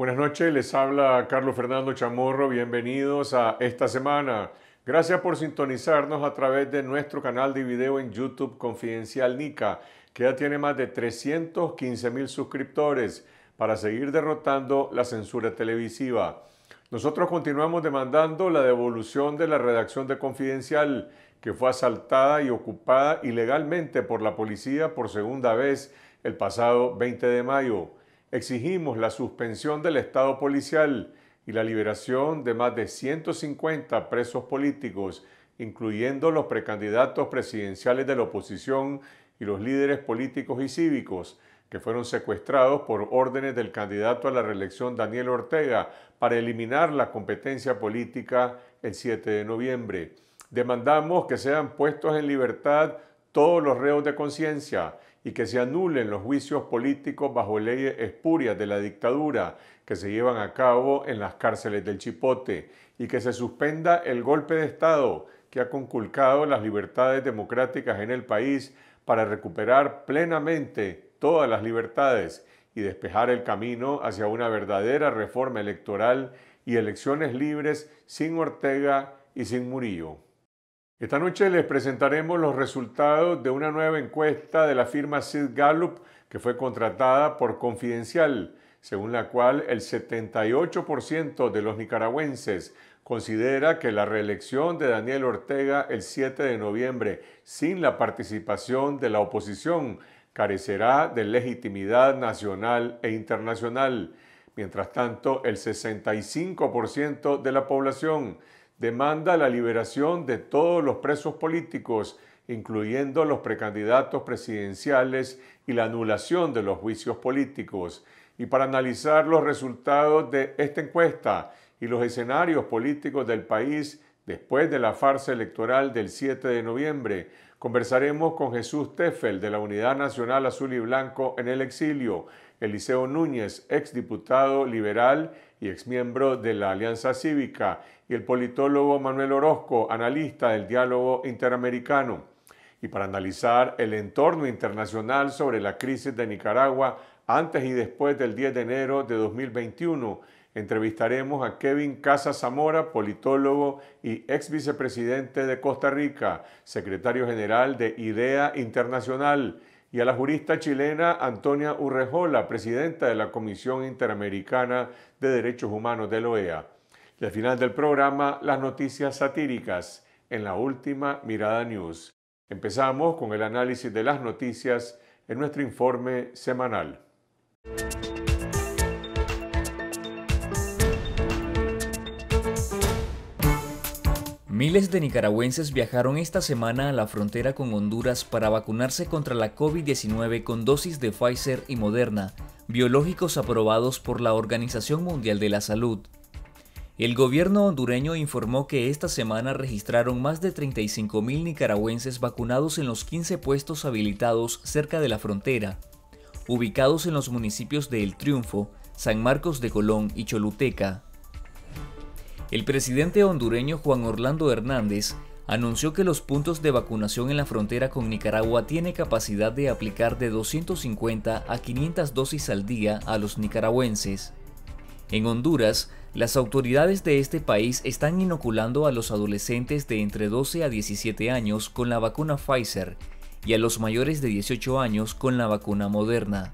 Buenas noches, les habla Carlos Fernando Chamorro, bienvenidos a esta semana. Gracias por sintonizarnos a través de nuestro canal de video en YouTube Confidencial Nica, que ya tiene más de 315 mil suscriptores para seguir derrotando la censura televisiva. Nosotros continuamos demandando la devolución de la redacción de Confidencial, que fue asaltada y ocupada ilegalmente por la policía por segunda vez el pasado 20 de mayo exigimos la suspensión del Estado policial y la liberación de más de 150 presos políticos, incluyendo los precandidatos presidenciales de la oposición y los líderes políticos y cívicos que fueron secuestrados por órdenes del candidato a la reelección Daniel Ortega para eliminar la competencia política el 7 de noviembre. Demandamos que sean puestos en libertad todos los reos de conciencia y que se anulen los juicios políticos bajo leyes espurias de la dictadura que se llevan a cabo en las cárceles del Chipote y que se suspenda el golpe de Estado que ha conculcado las libertades democráticas en el país para recuperar plenamente todas las libertades y despejar el camino hacia una verdadera reforma electoral y elecciones libres sin Ortega y sin Murillo. Esta noche les presentaremos los resultados de una nueva encuesta de la firma Sid Gallup que fue contratada por Confidencial, según la cual el 78% de los nicaragüenses considera que la reelección de Daniel Ortega el 7 de noviembre sin la participación de la oposición carecerá de legitimidad nacional e internacional. Mientras tanto, el 65% de la población demanda la liberación de todos los presos políticos, incluyendo los precandidatos presidenciales y la anulación de los juicios políticos. Y para analizar los resultados de esta encuesta y los escenarios políticos del país después de la farsa electoral del 7 de noviembre, conversaremos con Jesús Teffel de la Unidad Nacional Azul y Blanco en el Exilio, Eliseo Núñez, exdiputado liberal, y exmiembro de la Alianza Cívica, y el politólogo Manuel Orozco, analista del diálogo interamericano. Y para analizar el entorno internacional sobre la crisis de Nicaragua antes y después del 10 de enero de 2021, entrevistaremos a Kevin Casa Zamora, politólogo y ex vicepresidente de Costa Rica, secretario general de IDEA Internacional y a la jurista chilena Antonia Urrejola, presidenta de la Comisión Interamericana de Derechos Humanos de la e OEA. Y al final del programa, las noticias satíricas en la última Mirada News. Empezamos con el análisis de las noticias en nuestro informe semanal. Miles de nicaragüenses viajaron esta semana a la frontera con Honduras para vacunarse contra la COVID-19 con dosis de Pfizer y Moderna, biológicos aprobados por la Organización Mundial de la Salud. El gobierno hondureño informó que esta semana registraron más de 35.000 nicaragüenses vacunados en los 15 puestos habilitados cerca de la frontera, ubicados en los municipios de El Triunfo, San Marcos de Colón y Choluteca, el presidente hondureño Juan Orlando Hernández anunció que los puntos de vacunación en la frontera con Nicaragua tiene capacidad de aplicar de 250 a 500 dosis al día a los nicaragüenses. En Honduras, las autoridades de este país están inoculando a los adolescentes de entre 12 a 17 años con la vacuna Pfizer y a los mayores de 18 años con la vacuna Moderna.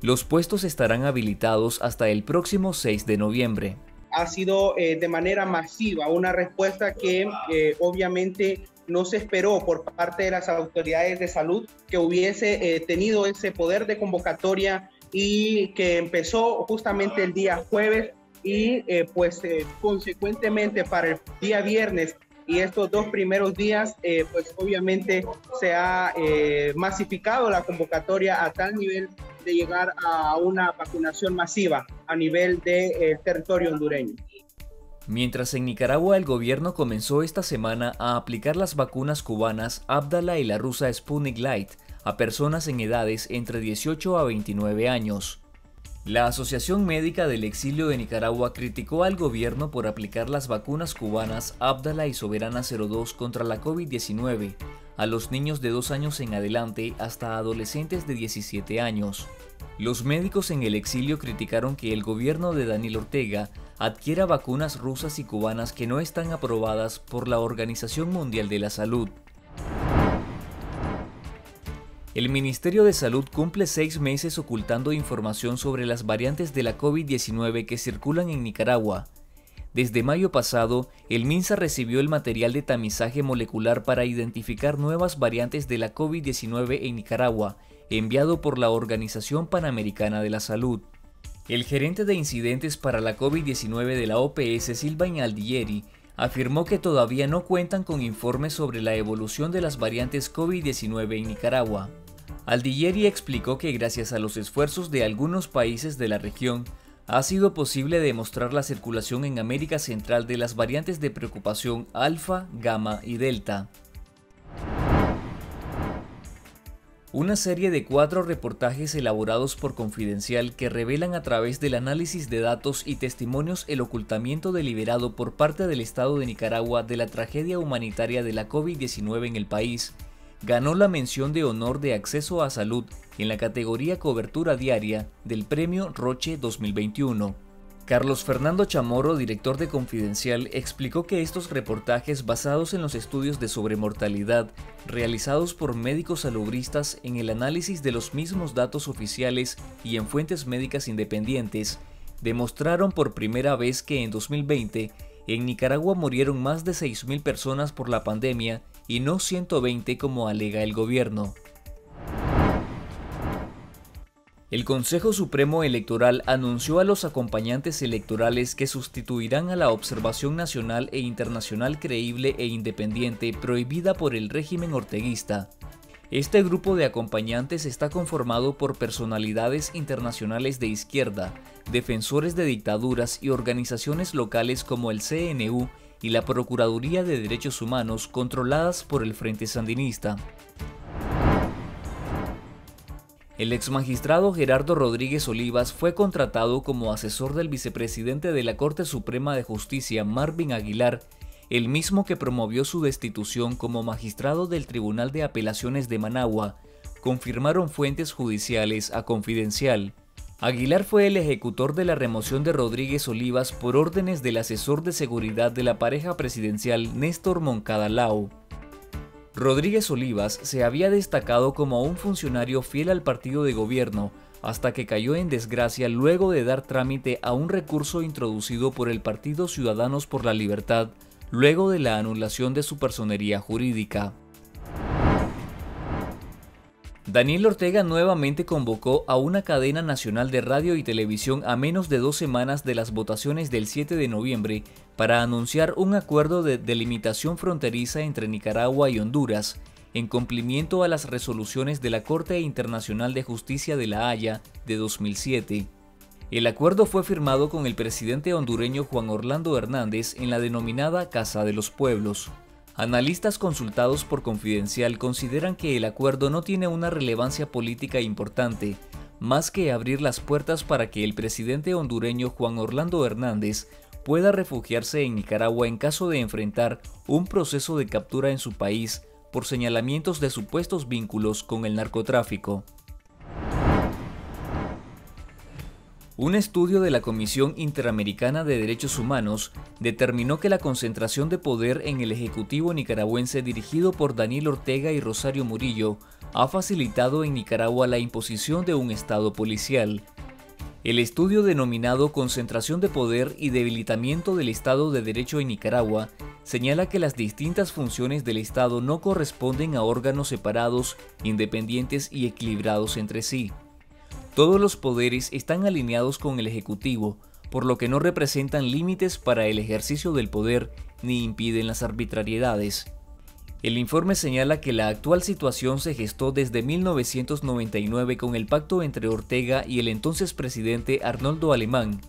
Los puestos estarán habilitados hasta el próximo 6 de noviembre ha sido eh, de manera masiva, una respuesta que eh, obviamente no se esperó por parte de las autoridades de salud que hubiese eh, tenido ese poder de convocatoria y que empezó justamente el día jueves y pues consecuentemente para el día viernes y estos dos primeros días, pues obviamente se ha masificado la convocatoria a tal nivel de llegar a una vacunación masiva a nivel del eh, territorio hondureño. Mientras en Nicaragua el gobierno comenzó esta semana a aplicar las vacunas cubanas Abdala y la rusa Sputnik Light a personas en edades entre 18 a 29 años. La Asociación Médica del Exilio de Nicaragua criticó al gobierno por aplicar las vacunas cubanas Abdala y Soberana 02 contra la COVID-19 a los niños de 2 años en adelante hasta adolescentes de 17 años. Los médicos en el exilio criticaron que el gobierno de Daniel Ortega adquiera vacunas rusas y cubanas que no están aprobadas por la Organización Mundial de la Salud. El Ministerio de Salud cumple seis meses ocultando información sobre las variantes de la COVID-19 que circulan en Nicaragua, desde mayo pasado, el MINSA recibió el material de tamizaje molecular para identificar nuevas variantes de la COVID-19 en Nicaragua, enviado por la Organización Panamericana de la Salud. El gerente de incidentes para la COVID-19 de la OPS, Silvain Aldieri, afirmó que todavía no cuentan con informes sobre la evolución de las variantes COVID-19 en Nicaragua. Aldieri explicó que gracias a los esfuerzos de algunos países de la región, ha sido posible demostrar la circulación en América Central de las variantes de preocupación alfa, gamma y delta. Una serie de cuatro reportajes elaborados por Confidencial que revelan a través del análisis de datos y testimonios el ocultamiento deliberado por parte del Estado de Nicaragua de la tragedia humanitaria de la COVID-19 en el país, ganó la mención de honor de acceso a salud en la categoría cobertura diaria del Premio Roche 2021. Carlos Fernando Chamorro, director de Confidencial, explicó que estos reportajes basados en los estudios de sobremortalidad realizados por médicos salubristas en el análisis de los mismos datos oficiales y en fuentes médicas independientes, demostraron por primera vez que en 2020 en Nicaragua murieron más de 6.000 personas por la pandemia y no 120 como alega el gobierno. El Consejo Supremo Electoral anunció a los acompañantes electorales que sustituirán a la observación nacional e internacional creíble e independiente prohibida por el régimen orteguista. Este grupo de acompañantes está conformado por personalidades internacionales de izquierda, defensores de dictaduras y organizaciones locales como el CNU y la Procuraduría de Derechos Humanos controladas por el Frente Sandinista. El exmagistrado Gerardo Rodríguez Olivas fue contratado como asesor del vicepresidente de la Corte Suprema de Justicia, Marvin Aguilar, el mismo que promovió su destitución como magistrado del Tribunal de Apelaciones de Managua, confirmaron fuentes judiciales a Confidencial. Aguilar fue el ejecutor de la remoción de Rodríguez Olivas por órdenes del asesor de seguridad de la pareja presidencial Néstor Moncada Lau. Rodríguez Olivas se había destacado como un funcionario fiel al partido de gobierno hasta que cayó en desgracia luego de dar trámite a un recurso introducido por el Partido Ciudadanos por la Libertad, luego de la anulación de su personería jurídica. Daniel Ortega nuevamente convocó a una cadena nacional de radio y televisión a menos de dos semanas de las votaciones del 7 de noviembre para anunciar un acuerdo de delimitación fronteriza entre Nicaragua y Honduras, en cumplimiento a las resoluciones de la Corte Internacional de Justicia de La Haya de 2007. El acuerdo fue firmado con el presidente hondureño Juan Orlando Hernández en la denominada Casa de los Pueblos. Analistas consultados por Confidencial consideran que el acuerdo no tiene una relevancia política importante, más que abrir las puertas para que el presidente hondureño Juan Orlando Hernández pueda refugiarse en Nicaragua en caso de enfrentar un proceso de captura en su país por señalamientos de supuestos vínculos con el narcotráfico. Un estudio de la Comisión Interamericana de Derechos Humanos determinó que la concentración de poder en el Ejecutivo nicaragüense dirigido por Daniel Ortega y Rosario Murillo ha facilitado en Nicaragua la imposición de un Estado policial. El estudio denominado Concentración de Poder y Debilitamiento del Estado de Derecho en Nicaragua señala que las distintas funciones del Estado no corresponden a órganos separados, independientes y equilibrados entre sí. Todos los poderes están alineados con el Ejecutivo, por lo que no representan límites para el ejercicio del poder ni impiden las arbitrariedades. El informe señala que la actual situación se gestó desde 1999 con el pacto entre Ortega y el entonces presidente Arnoldo Alemán,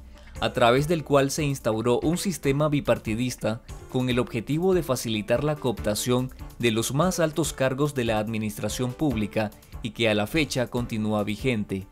a través del cual se instauró un sistema bipartidista con el objetivo de facilitar la cooptación de los más altos cargos de la administración pública y que a la fecha continúa vigente.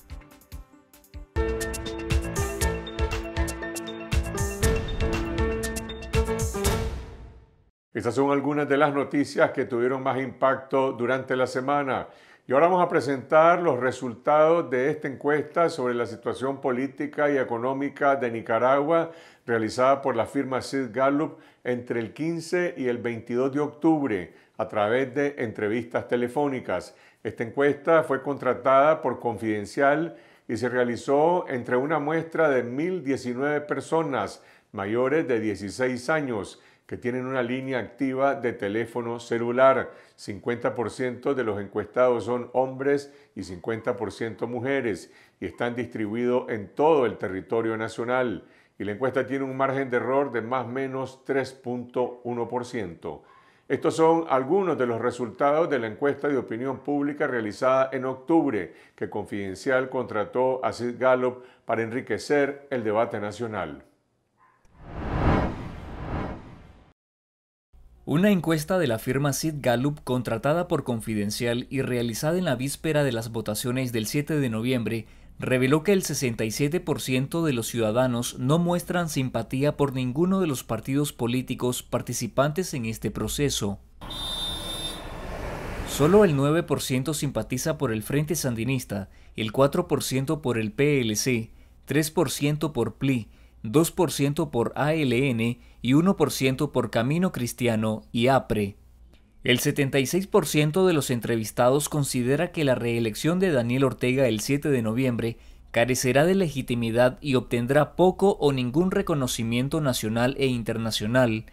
Estas son algunas de las noticias que tuvieron más impacto durante la semana. Y ahora vamos a presentar los resultados de esta encuesta sobre la situación política y económica de Nicaragua realizada por la firma Sid Gallup entre el 15 y el 22 de octubre a través de entrevistas telefónicas. Esta encuesta fue contratada por Confidencial y se realizó entre una muestra de 1.019 personas mayores de 16 años que tienen una línea activa de teléfono celular. 50% de los encuestados son hombres y 50% mujeres y están distribuidos en todo el territorio nacional. Y la encuesta tiene un margen de error de más o menos 3.1%. Estos son algunos de los resultados de la encuesta de opinión pública realizada en octubre que Confidencial contrató a Sid Gallup para enriquecer el debate nacional. Una encuesta de la firma Sid Gallup contratada por Confidencial y realizada en la víspera de las votaciones del 7 de noviembre reveló que el 67% de los ciudadanos no muestran simpatía por ninguno de los partidos políticos participantes en este proceso. Solo el 9% simpatiza por el Frente Sandinista, el 4% por el PLC, 3% por PLI, 2% por ALN y 1% por Camino Cristiano y APRE. El 76% de los entrevistados considera que la reelección de Daniel Ortega el 7 de noviembre carecerá de legitimidad y obtendrá poco o ningún reconocimiento nacional e internacional,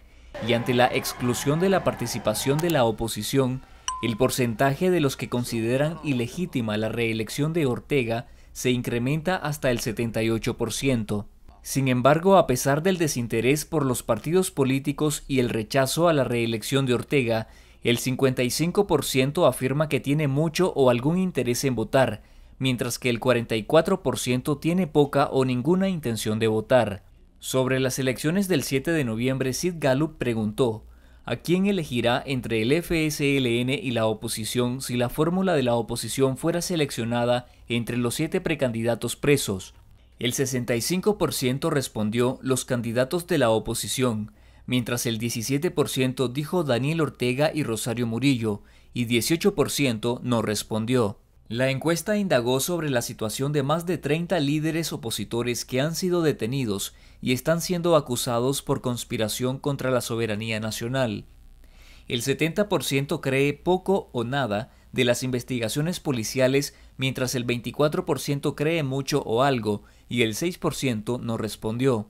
y ante la exclusión de la participación de la oposición, el porcentaje de los que consideran ilegítima la reelección de Ortega se incrementa hasta el 78%. Sin embargo, a pesar del desinterés por los partidos políticos y el rechazo a la reelección de Ortega, el 55% afirma que tiene mucho o algún interés en votar, mientras que el 44% tiene poca o ninguna intención de votar. Sobre las elecciones del 7 de noviembre, Sid Gallup preguntó, ¿a quién elegirá entre el FSLN y la oposición si la fórmula de la oposición fuera seleccionada entre los siete precandidatos presos? El 65% respondió los candidatos de la oposición, mientras el 17% dijo Daniel Ortega y Rosario Murillo, y 18% no respondió. La encuesta indagó sobre la situación de más de 30 líderes opositores que han sido detenidos y están siendo acusados por conspiración contra la soberanía nacional. El 70% cree poco o nada de las investigaciones policiales, mientras el 24% cree mucho o algo y el 6% no respondió.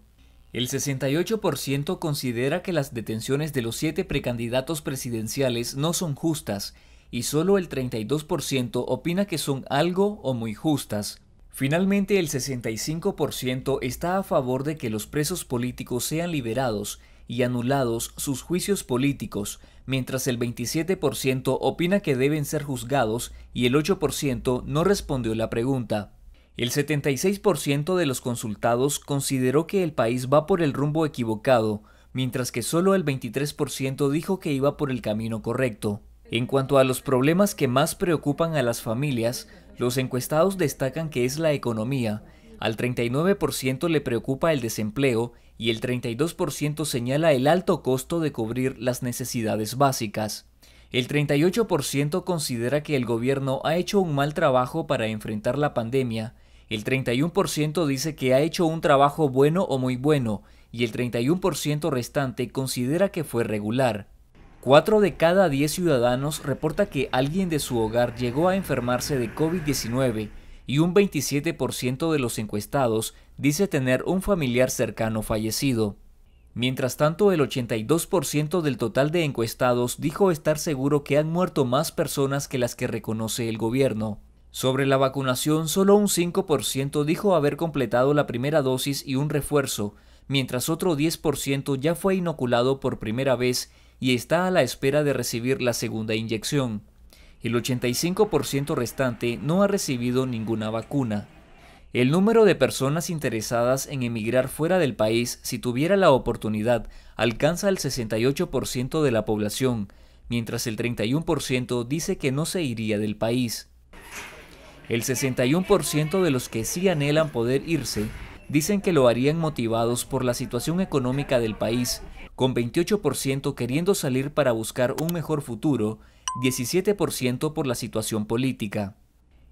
El 68% considera que las detenciones de los siete precandidatos presidenciales no son justas y solo el 32% opina que son algo o muy justas. Finalmente, el 65% está a favor de que los presos políticos sean liberados y anulados sus juicios políticos, mientras el 27% opina que deben ser juzgados y el 8% no respondió la pregunta. El 76% de los consultados consideró que el país va por el rumbo equivocado, mientras que solo el 23% dijo que iba por el camino correcto. En cuanto a los problemas que más preocupan a las familias, los encuestados destacan que es la economía. Al 39% le preocupa el desempleo y el 32% señala el alto costo de cubrir las necesidades básicas. El 38% considera que el gobierno ha hecho un mal trabajo para enfrentar la pandemia, el 31% dice que ha hecho un trabajo bueno o muy bueno, y el 31% restante considera que fue regular. 4 de cada 10 ciudadanos reporta que alguien de su hogar llegó a enfermarse de COVID-19 y un 27% de los encuestados dice tener un familiar cercano fallecido. Mientras tanto, el 82% del total de encuestados dijo estar seguro que han muerto más personas que las que reconoce el gobierno. Sobre la vacunación, solo un 5% dijo haber completado la primera dosis y un refuerzo, mientras otro 10% ya fue inoculado por primera vez y está a la espera de recibir la segunda inyección. El 85% restante no ha recibido ninguna vacuna. El número de personas interesadas en emigrar fuera del país si tuviera la oportunidad alcanza el 68% de la población, mientras el 31% dice que no se iría del país. El 61% de los que sí anhelan poder irse dicen que lo harían motivados por la situación económica del país, con 28% queriendo salir para buscar un mejor futuro 17% por la situación política.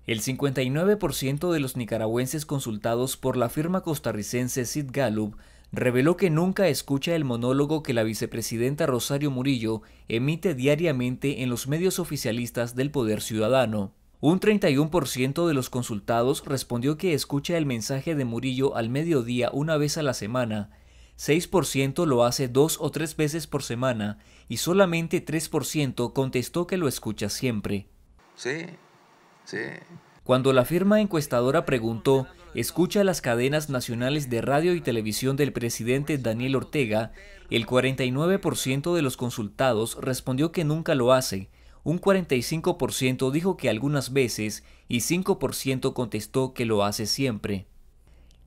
El 59% de los nicaragüenses consultados por la firma costarricense Sid Gallup reveló que nunca escucha el monólogo que la vicepresidenta Rosario Murillo emite diariamente en los medios oficialistas del Poder Ciudadano. Un 31% de los consultados respondió que escucha el mensaje de Murillo al mediodía una vez a la semana, 6% lo hace dos o tres veces por semana y solamente 3% contestó que lo escucha siempre. Sí, sí. Cuando la firma encuestadora preguntó, ¿escucha las cadenas nacionales de radio y televisión del presidente Daniel Ortega? El 49% de los consultados respondió que nunca lo hace, un 45% dijo que algunas veces y 5% contestó que lo hace siempre.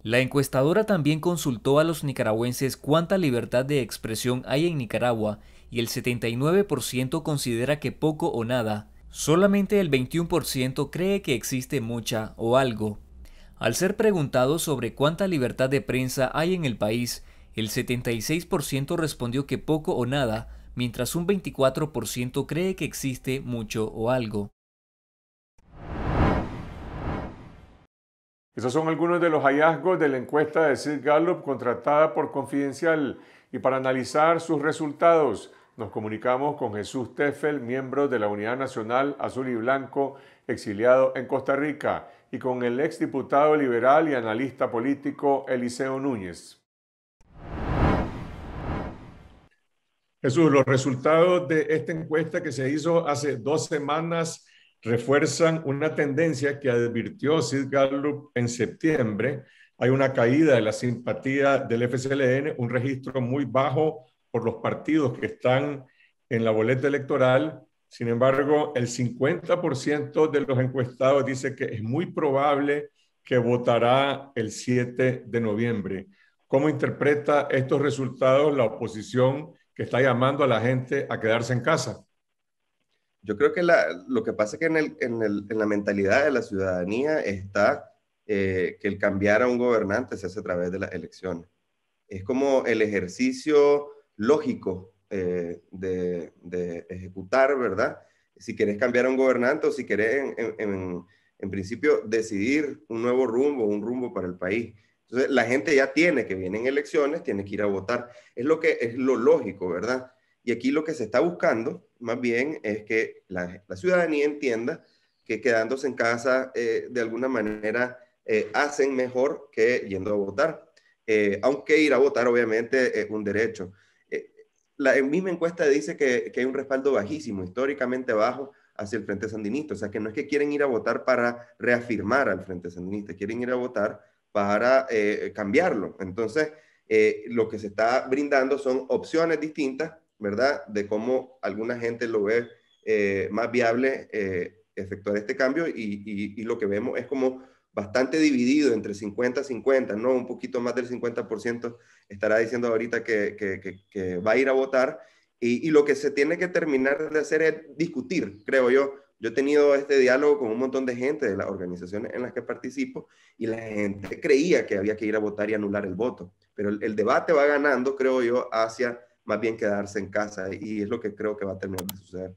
La encuestadora también consultó a los nicaragüenses cuánta libertad de expresión hay en Nicaragua y el 79% considera que poco o nada. Solamente el 21% cree que existe mucha o algo. Al ser preguntado sobre cuánta libertad de prensa hay en el país, el 76% respondió que poco o nada, mientras un 24% cree que existe mucho o algo. Esos son algunos de los hallazgos de la encuesta de Sid Gallup contratada por Confidencial y para analizar sus resultados nos comunicamos con Jesús Teffel, miembro de la Unidad Nacional Azul y Blanco, exiliado en Costa Rica, y con el exdiputado liberal y analista político Eliseo Núñez. Jesús, los resultados de esta encuesta que se hizo hace dos semanas refuerzan una tendencia que advirtió Sid Gallup en septiembre. Hay una caída de la simpatía del FCLN, un registro muy bajo por los partidos que están en la boleta electoral. Sin embargo, el 50% de los encuestados dice que es muy probable que votará el 7 de noviembre. ¿Cómo interpreta estos resultados la oposición que está llamando a la gente a quedarse en casa? Yo creo que lo que pasa es que en, la mentalidad de la ciudadanía está eh, que el cambiar a un gobernante se hace a través de las elecciones. Es como el ejercicio lógico eh, de, ejecutar, ¿verdad? Si querés cambiar a un gobernante o si querés, en, principio, decidir un nuevo rumbo, un rumbo para el país. Entonces, la gente ya tiene que vienen elecciones, tiene que ir a votar. Es lo que es lo lógico, ¿verdad? Y aquí lo que se está buscando, más bien, es que la, ciudadanía entienda que quedándose en casa, eh, de alguna manera, eh, hacen mejor que yendo a votar. aunque ir a votar, obviamente, es un derecho la misma encuesta dice que, que, hay un respaldo bajísimo, históricamente bajo, hacia el Frente Sandinista. O sea, que no es que quieren ir a votar para reafirmar al Frente Sandinista, quieren ir a votar para eh, cambiarlo. Entonces, eh, lo que se está brindando son opciones distintas, ¿verdad? De cómo alguna gente lo ve eh, más viable efectuar este cambio y, y, y, lo que vemos es como bastante dividido entre 50-50, ¿no? Un poquito más del 50% estará diciendo ahorita que, va a ir a votar. Y, lo que se tiene que terminar de hacer es discutir, creo yo. Yo he tenido este diálogo con un montón de gente de las organizaciones en las que participo y la gente creía que había que ir a votar y anular el voto. Pero el debate va ganando, creo yo, hacia más bien quedarse en casa y es lo que creo que va a terminar de suceder.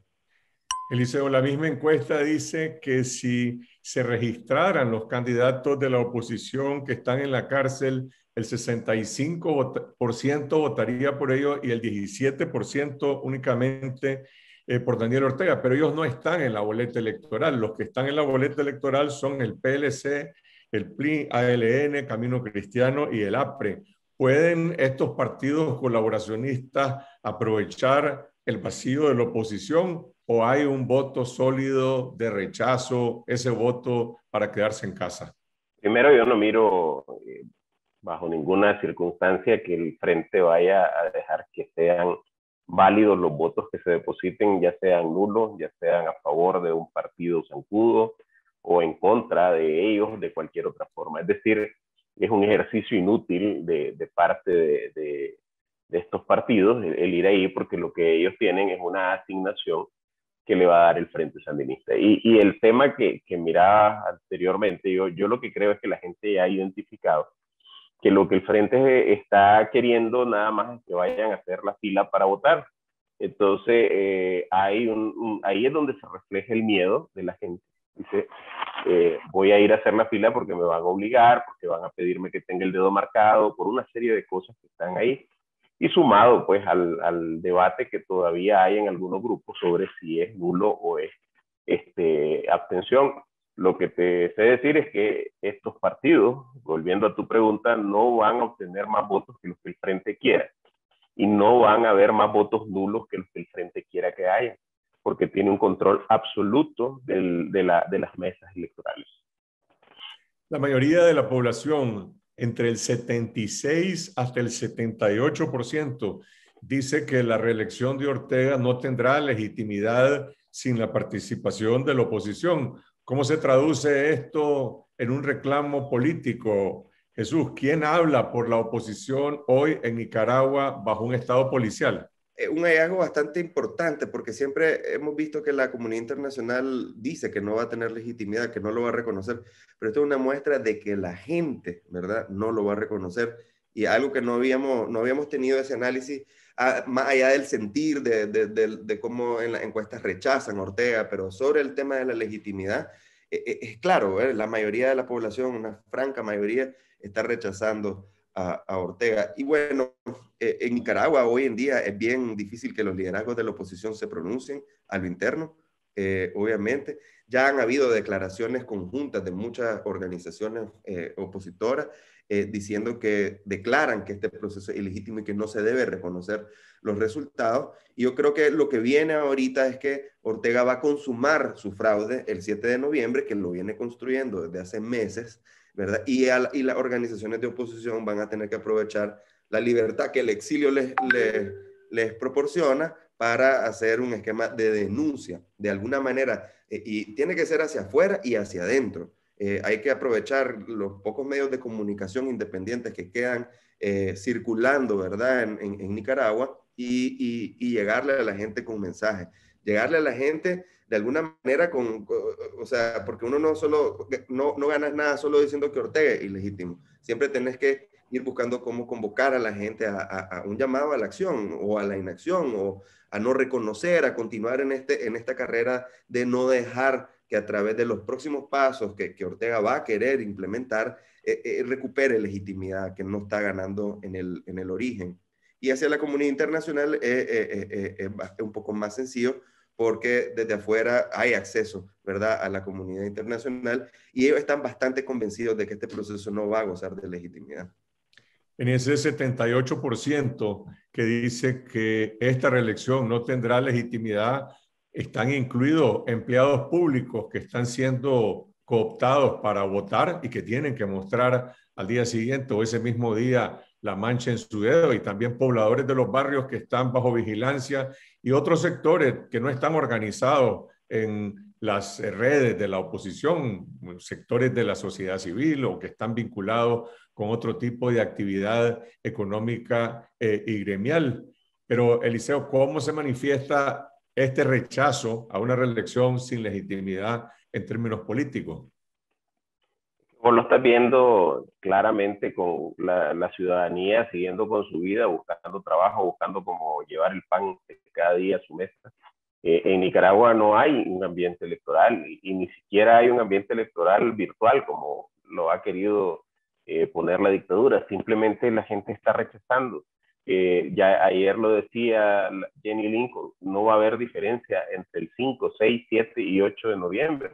Eliseo, la misma encuesta dice que si se registraran los candidatos de la oposición que están en la cárcel, el 65% votaría por ellos y el 17% únicamente eh, por Daniel Ortega, pero ellos no están en la boleta electoral. Los que están en la boleta electoral son el PLC, el PLI, ALN, Camino Cristiano y el APRE. ¿Pueden estos partidos colaboracionistas aprovechar el vacío de la oposición o hay un voto sólido de rechazo, ese voto para quedarse en casa? Primero, yo no miro eh, bajo ninguna circunstancia que el frente vaya a dejar que sean válidos los votos que se depositen, ya sean nulos, ya sean a favor de un partido zancudo o en contra de ellos de cualquier otra forma. Es decir, es un ejercicio inútil de, parte de, estos partidos el, el, ir ahí porque lo que ellos tienen es una asignación que le va a dar el Frente Sandinista. Y, el tema que, miraba anteriormente, yo, yo lo que creo es que la gente ya ha identificado que lo que el Frente está queriendo nada más es que vayan a hacer la fila para votar. Entonces, eh, hay ahí es donde se refleja el miedo de la gente. Dice, eh, voy a ir a hacer la fila porque me van a obligar, porque van a pedirme que tenga el dedo marcado, por una serie de cosas que están ahí y sumado pues al, al, debate que todavía hay en algunos grupos sobre si es nulo o es este, abstención. Lo que te sé decir es que estos partidos, volviendo a tu pregunta, no van a obtener más votos que los que el Frente quiera y no van a haber más votos nulos que los que el Frente quiera que haya, porque tiene un control absoluto del, de, la, de las mesas electorales. La mayoría de la población entre el 76 hasta el 78% dice que la reelección de Ortega no tendrá legitimidad sin la participación de la oposición. ¿Cómo se traduce esto en un reclamo político? Jesús, ¿quién habla por la oposición hoy en Nicaragua bajo un estado policial? Eh, un hallazgo bastante importante porque siempre hemos visto que la comunidad internacional dice que no va a tener legitimidad, que no lo va a reconocer, pero esto es una muestra de que la gente, ¿verdad? No lo va a reconocer y algo que no habíamos, no habíamos tenido ese análisis ah, más allá del sentir de, cómo en las encuestas rechazan Ortega, pero sobre el tema de la legitimidad, eh, eh, es claro, la mayoría de la población, una franca mayoría, está rechazando a, Ortega. Y bueno, eh, en Nicaragua hoy en día es bien difícil que los liderazgos de la oposición se pronuncien a lo interno, eh, obviamente. Ya han habido declaraciones conjuntas de muchas organizaciones eh, opositoras diciendo que declaran que este proceso es ilegítimo y que no se debe reconocer los resultados. Y yo creo que lo que viene ahorita es que Ortega va a consumar su fraude el 7 de noviembre, que lo viene construyendo desde hace meses. ¿verdad? Y, y las organizaciones de oposición van a tener que aprovechar la libertad que el exilio les, les, proporciona para hacer un esquema de denuncia, de alguna manera, eh, y tiene que ser hacia afuera y hacia adentro. Eh, hay que aprovechar los pocos medios de comunicación independientes que quedan eh, circulando, ¿verdad?, en, Nicaragua y, y, llegarle a la gente con mensajes, llegarle a la gente de alguna manera, con, o sea, porque uno no solo, no, no ganas nada solo diciendo que Ortega es ilegítimo. Siempre tenés que ir buscando cómo convocar a la gente a, un llamado a la acción o a la inacción o a no reconocer, a continuar en, este, en esta carrera de no dejar que a través de los próximos pasos que, que Ortega va a querer implementar, eh, eh, recupere legitimidad que no está ganando en el, en el origen. Y hacia la comunidad internacional eh, es un poco más sencillo porque desde afuera hay acceso, ¿verdad?, a la comunidad internacional y ellos están bastante convencidos de que este proceso no va a gozar de legitimidad. En ese 78% que dice que esta reelección no tendrá legitimidad, están incluidos empleados públicos que están siendo cooptados para votar y que tienen que mostrar al día siguiente o ese mismo día la mancha en su dedo y también pobladores de los barrios que están bajo vigilancia y otros sectores que no están organizados en las redes de la oposición, sectores de la sociedad civil o que están vinculados con otro tipo de actividad económica eh, y gremial. Pero, Eliseo, ¿cómo se manifiesta este rechazo a una reelección sin legitimidad en términos políticos? lo estás viendo claramente con la, ciudadanía siguiendo con su vida, buscando trabajo, buscando cómo llevar el pan cada día a su mesa. Eh, en Nicaragua no hay un ambiente electoral y, ni siquiera hay un ambiente electoral virtual como lo ha querido eh, poner la dictadura. Simplemente la gente está rechazando. Eh, ya ayer lo decía Jenny Lincoln, no va a haber diferencia entre el 5, 6, 7 y 8 de noviembre.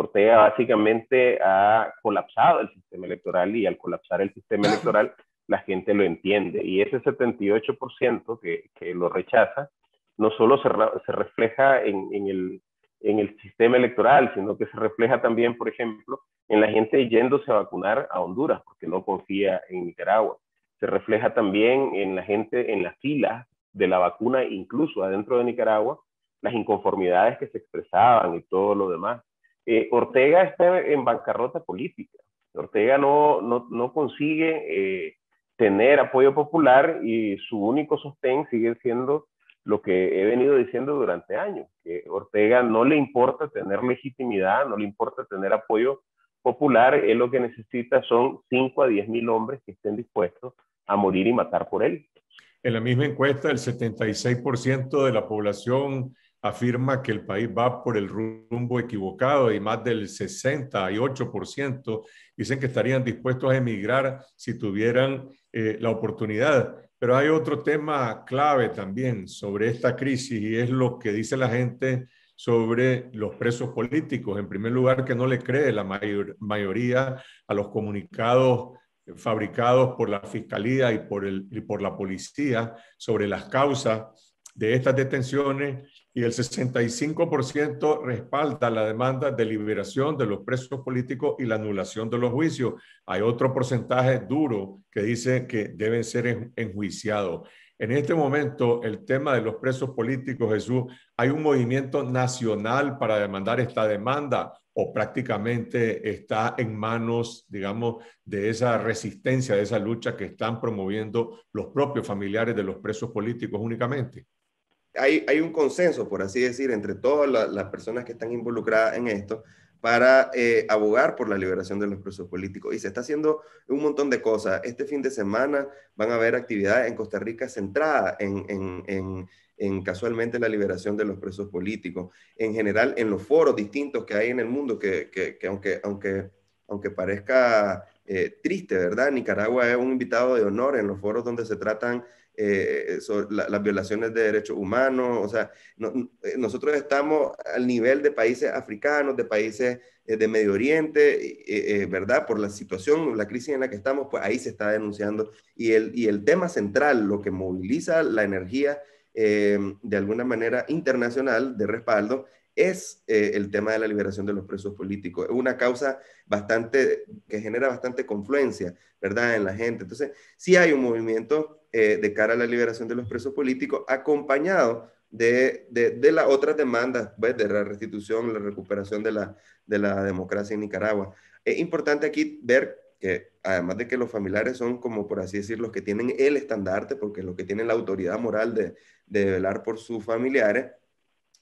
Ortega básicamente ha colapsado el sistema electoral y al colapsar el sistema electoral la gente lo entiende. Y ese 78% que, lo rechaza no solo se, refleja en, el, en el sistema electoral, sino que se refleja también, por ejemplo, en la gente yéndose a vacunar a Honduras porque no confía en Nicaragua. Se refleja también en la gente en las filas de la vacuna, incluso adentro de Nicaragua, las inconformidades que se expresaban y todo lo demás. Eh, Ortega está en bancarrota política. Ortega no, consigue eh, tener apoyo popular y su único sostén sigue siendo lo que he venido diciendo durante años, que Ortega no le importa tener legitimidad, no le importa tener apoyo popular, él lo que necesita son 5 a 10 mil hombres que estén dispuestos a morir y matar por él. En la misma encuesta, el 76% de la población afirma que el país va por el rumbo equivocado y más del 68% dicen que estarían dispuestos a emigrar si tuvieran eh, la oportunidad. Pero hay otro tema clave también sobre esta crisis y es lo que dice la gente sobre los presos políticos. En primer lugar, que no le cree la mayor, mayoría a los comunicados fabricados por la Fiscalía y por, el, y por la policía sobre las causas de estas detenciones y el 65% respalda la demanda de liberación de los presos políticos y la anulación de los juicios. Hay otro porcentaje duro que dice que deben ser enjuiciados. En este momento, el tema de los presos políticos, Jesús, hay un movimiento nacional para demandar esta demanda o prácticamente está en manos, digamos, de esa resistencia, de esa lucha que están promoviendo los propios familiares de los presos políticos únicamente hay, un consenso, por así decir, entre todas las personas que están involucradas en esto para eh, abogar por la liberación de los presos políticos. Y se está haciendo un montón de cosas. Este fin de semana van a haber actividades en Costa Rica centradas en, casualmente la liberación de los presos políticos. En general, en los foros distintos que hay en el mundo, que, aunque, aunque, aunque parezca eh, triste, ¿verdad? Nicaragua es un invitado de honor en los foros donde se tratan eh, eh, sobre las violaciones de derechos humanos. O sea, eh, nosotros estamos al nivel de países africanos, de países de Medio Oriente, ¿verdad? Por la situación, la crisis en la que estamos, pues ahí se está denunciando. Y el, y el tema central, lo que moviliza la energía de alguna manera internacional de respaldo, es el tema de la liberación de los presos políticos. Es una causa bastante, que genera bastante confluencia, ¿verdad?, en la gente. Entonces, sí hay un movimiento eh, de cara a la liberación de los presos políticos, acompañado de, de, de las otras demandas, pues, de la restitución, la recuperación de la, democracia en Nicaragua. Es importante aquí ver que además de que los familiares son como por así decir los que tienen el estandarte, porque los que tienen la autoridad moral de, de velar por sus familiares,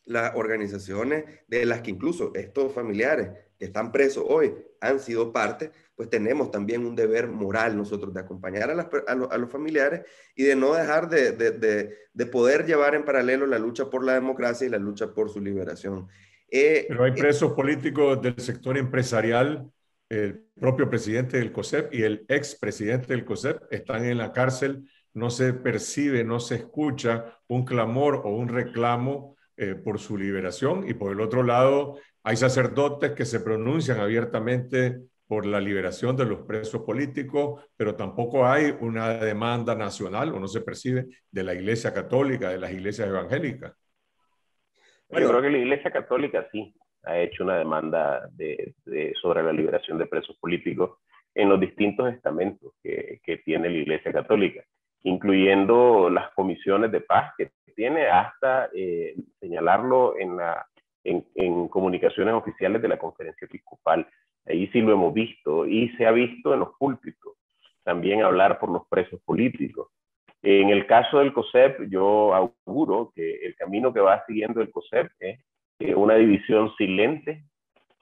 las organizaciones de las que incluso estos familiares que están presos hoy han sido parte, pues tenemos también un deber moral nosotros de acompañar a, los familiares y de no dejar de, poder llevar en paralelo la lucha por la democracia y la lucha por su liberación. Eh, Pero hay eh, presos políticos del sector empresarial, el propio presidente del COSEP y el ex presidente del COSEP están en la cárcel, no se percibe, no se escucha un clamor o un reclamo eh, por su liberación y por el otro lado hay sacerdotes que se pronuncian abiertamente por la liberación de los presos políticos, pero tampoco hay una demanda nacional, o no se percibe, de la Iglesia Católica, de las iglesias evangélicas. Bueno, Yo creo que la Iglesia Católica sí ha hecho una demanda sobre la liberación de presos políticos en los distintos estamentos que, tiene la Iglesia Católica, incluyendo las comisiones de paz que tiene, hasta eh, señalarlo en la en, comunicaciones oficiales de la conferencia episcopal. Ahí sí lo hemos visto y se ha visto en los púlpitos, también hablar por los presos políticos. En el caso del COSEP, yo auguro que el camino que va siguiendo el COSEP es eh, una división silente,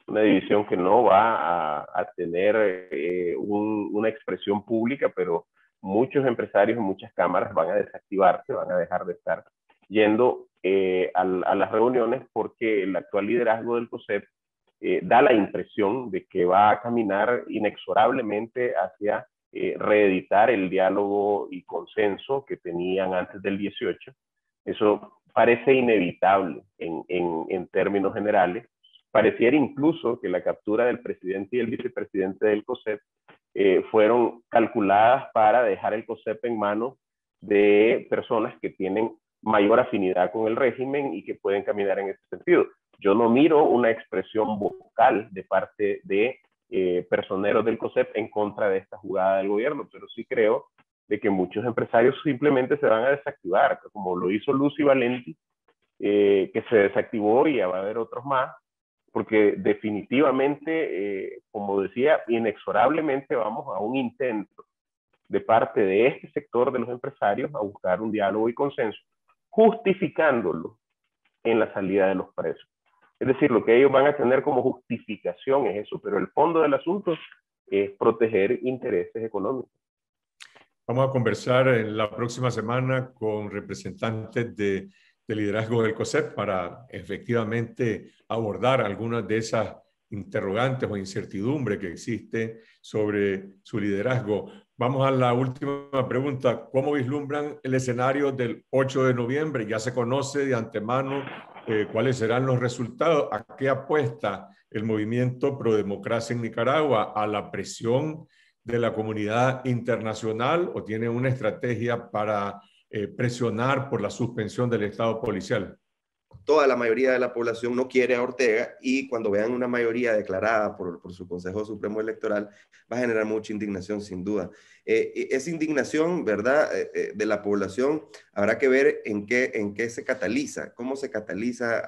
una división que no va a, tener eh, una expresión pública, pero muchos empresarios y muchas cámaras van a desactivarse, van a dejar de estar yendo eh, a, las reuniones porque el actual liderazgo del COSEP eh, da la impresión de que va a caminar inexorablemente hacia eh, reeditar el diálogo y consenso que tenían antes del 18. Eso parece inevitable en, en, en términos generales. Pareciera incluso que la captura del presidente y el vicepresidente del COSEP fueron calculadas para dejar el COSEP en manos de personas que tienen mayor afinidad con el régimen y que pueden caminar en ese sentido. Yo no miro una expresión vocal de parte de eh, personeros del COSEP en contra de esta jugada del gobierno, pero sí creo de que muchos empresarios simplemente se van a desactivar, como lo hizo Lucy Valenti, eh, que se desactivó y ya va a haber otros más, porque definitivamente, eh, como decía, inexorablemente vamos a un intento de parte de este sector de los empresarios a buscar un diálogo y consenso justificándolo en la salida de los presos. Es decir, lo que ellos van a tener como justificación es eso, pero el fondo del asunto es proteger intereses económicos. Vamos a conversar en la próxima semana con representantes de, liderazgo del COSEP para efectivamente abordar algunas de esas interrogantes o incertidumbre que existe sobre su liderazgo. Vamos a la última pregunta. ¿Cómo vislumbran el escenario del 8 de noviembre? Ya se conoce de antemano eh, cuáles serán los resultados. ¿A qué apuesta el movimiento pro democracia en Nicaragua? ¿A la presión de la comunidad internacional o tiene una estrategia para eh, presionar por la suspensión del Estado policial? toda la mayoría de la población no quiere a Ortega y cuando vean una mayoría declarada por, por su Consejo Supremo Electoral va a generar mucha indignación sin duda. Eh, esa indignación, ¿verdad?, eh, eh, de la población, habrá que ver en qué, en qué se cataliza, cómo se cataliza,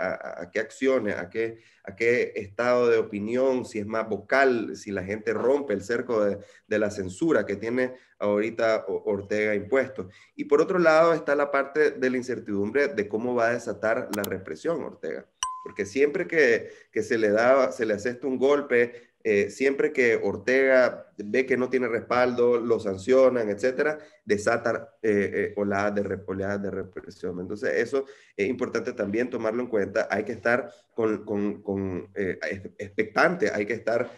a, qué acciones, a qué, a qué estado de opinión, si es más vocal, si la gente rompe el cerco de, la censura que tiene ahorita Ortega impuesto. Y por otro lado está la parte de la incertidumbre de cómo va a desatar la represión Ortega porque siempre que, se le da, se le un golpe, eh, siempre que Ortega ve que no tiene respaldo, lo sancionan, etcétera, desata eh, eh de de represión. Entonces, eso es importante también tomarlo en cuenta. Hay que estar con, con, eh, expectante, hay que estar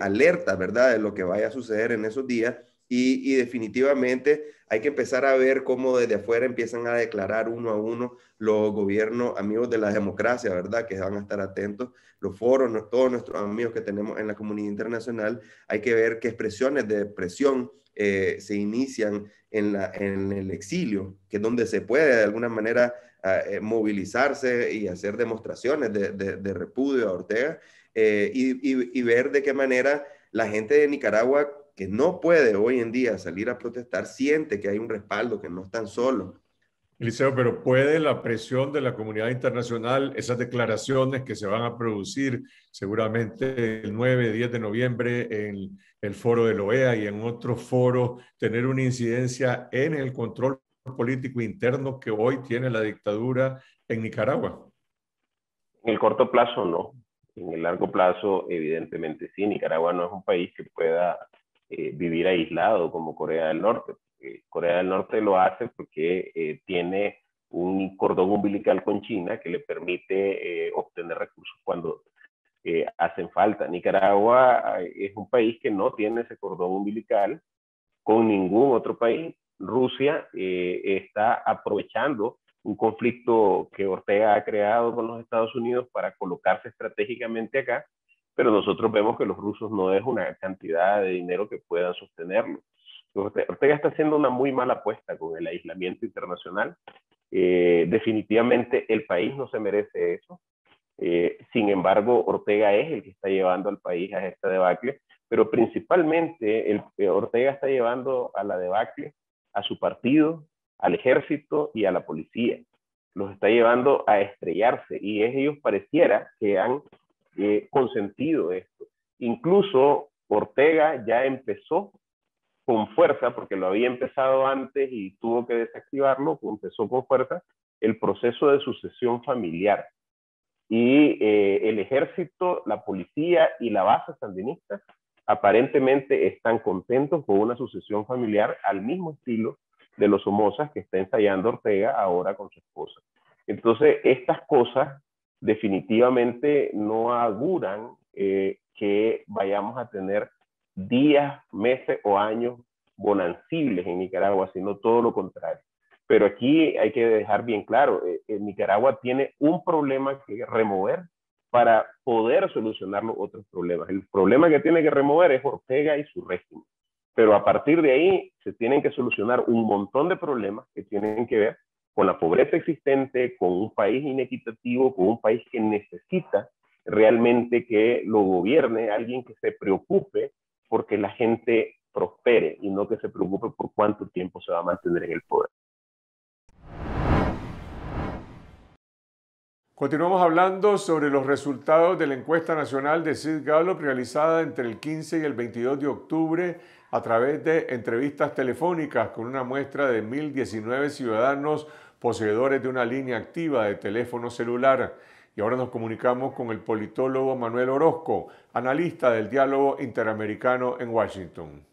alerta, ¿verdad?, de lo que vaya a suceder en esos días y, y definitivamente hay que empezar a ver cómo desde afuera empiezan a declarar uno a uno los gobiernos amigos de la democracia, ¿verdad? Que van a estar atentos, los foros, todos nuestros amigos que tenemos en la comunidad internacional, hay que ver qué expresiones de presión eh, se inician en, el exilio, que es donde se puede de alguna manera ah, eh, movilizarse y hacer demostraciones de, repudio a Ortega eh, y, y ver de qué manera la gente de Nicaragua que no puede hoy en día salir a protestar siente que hay un respaldo, que no están solos. Eliseo, pero puede la presión de la comunidad internacional, esas declaraciones que se van a producir seguramente el 9, 10 de noviembre en el foro de la OEA y en otros foros, tener una incidencia en el control político interno que hoy tiene la dictadura en Nicaragua? En el corto plazo no. En el largo plazo, evidentemente sí. Nicaragua no es un país que pueda eh, vivir aislado como Corea del Norte. Corea del Norte lo hace porque eh, tiene un cordón umbilical con China que le permite eh, obtener recursos cuando hacen falta. Nicaragua es un país que no tiene ese cordón umbilical con ningún otro país. Rusia está aprovechando un conflicto que Ortega ha creado con los Estados Unidos para colocarse estratégicamente acá pero nosotros vemos que los rusos no es una cantidad de dinero que pueda sostenerlo. Ortega está haciendo una muy mala apuesta con el aislamiento internacional. Eh, definitivamente el país no se merece eso. Eh, sin embargo, Ortega es el que está llevando al país a esta debacle, pero principalmente eh, Ortega está llevando a la debacle a su partido, al ejército y a la policía. Los está llevando a estrellarse y ellos pareciera que han eh, consentido esto. Incluso Ortega ya empezó con fuerza, porque lo había empezado antes y tuvo que desactivarlo, empezó con fuerza el proceso de sucesión familiar. Y eh, el ejército, la policía y la base sandinista aparentemente están contentos con una sucesión familiar al mismo estilo de los Somozas que está ensayando Ortega ahora con su esposa. Entonces, estas cosas definitivamente no auguran eh, que vayamos a tener días, meses o años bonancibles en Nicaragua, sino todo lo contrario. Pero aquí hay que dejar bien claro, eh, Nicaragua tiene un problema que remover para poder solucionar los otros problemas. El problema que tiene que remover es Ortega y su régimen. Pero a partir de ahí se tienen que solucionar un montón de problemas que tienen que ver con la pobreza existente, con un país inequitativo, con un país que necesita realmente que lo gobierne alguien que se preocupe porque la gente prospere y no que se preocupe por cuánto tiempo se va a mantener en el poder. Continuamos hablando sobre los resultados de la encuesta nacional de Sid Gallup realizada entre el 15 y el 22 de octubre a través de entrevistas telefónicas con una muestra de 1.019 ciudadanos poseedores de una línea activa de teléfono celular. Y ahora nos comunicamos con el politólogo Manuel Orozco, analista del diálogo interamericano en Washington.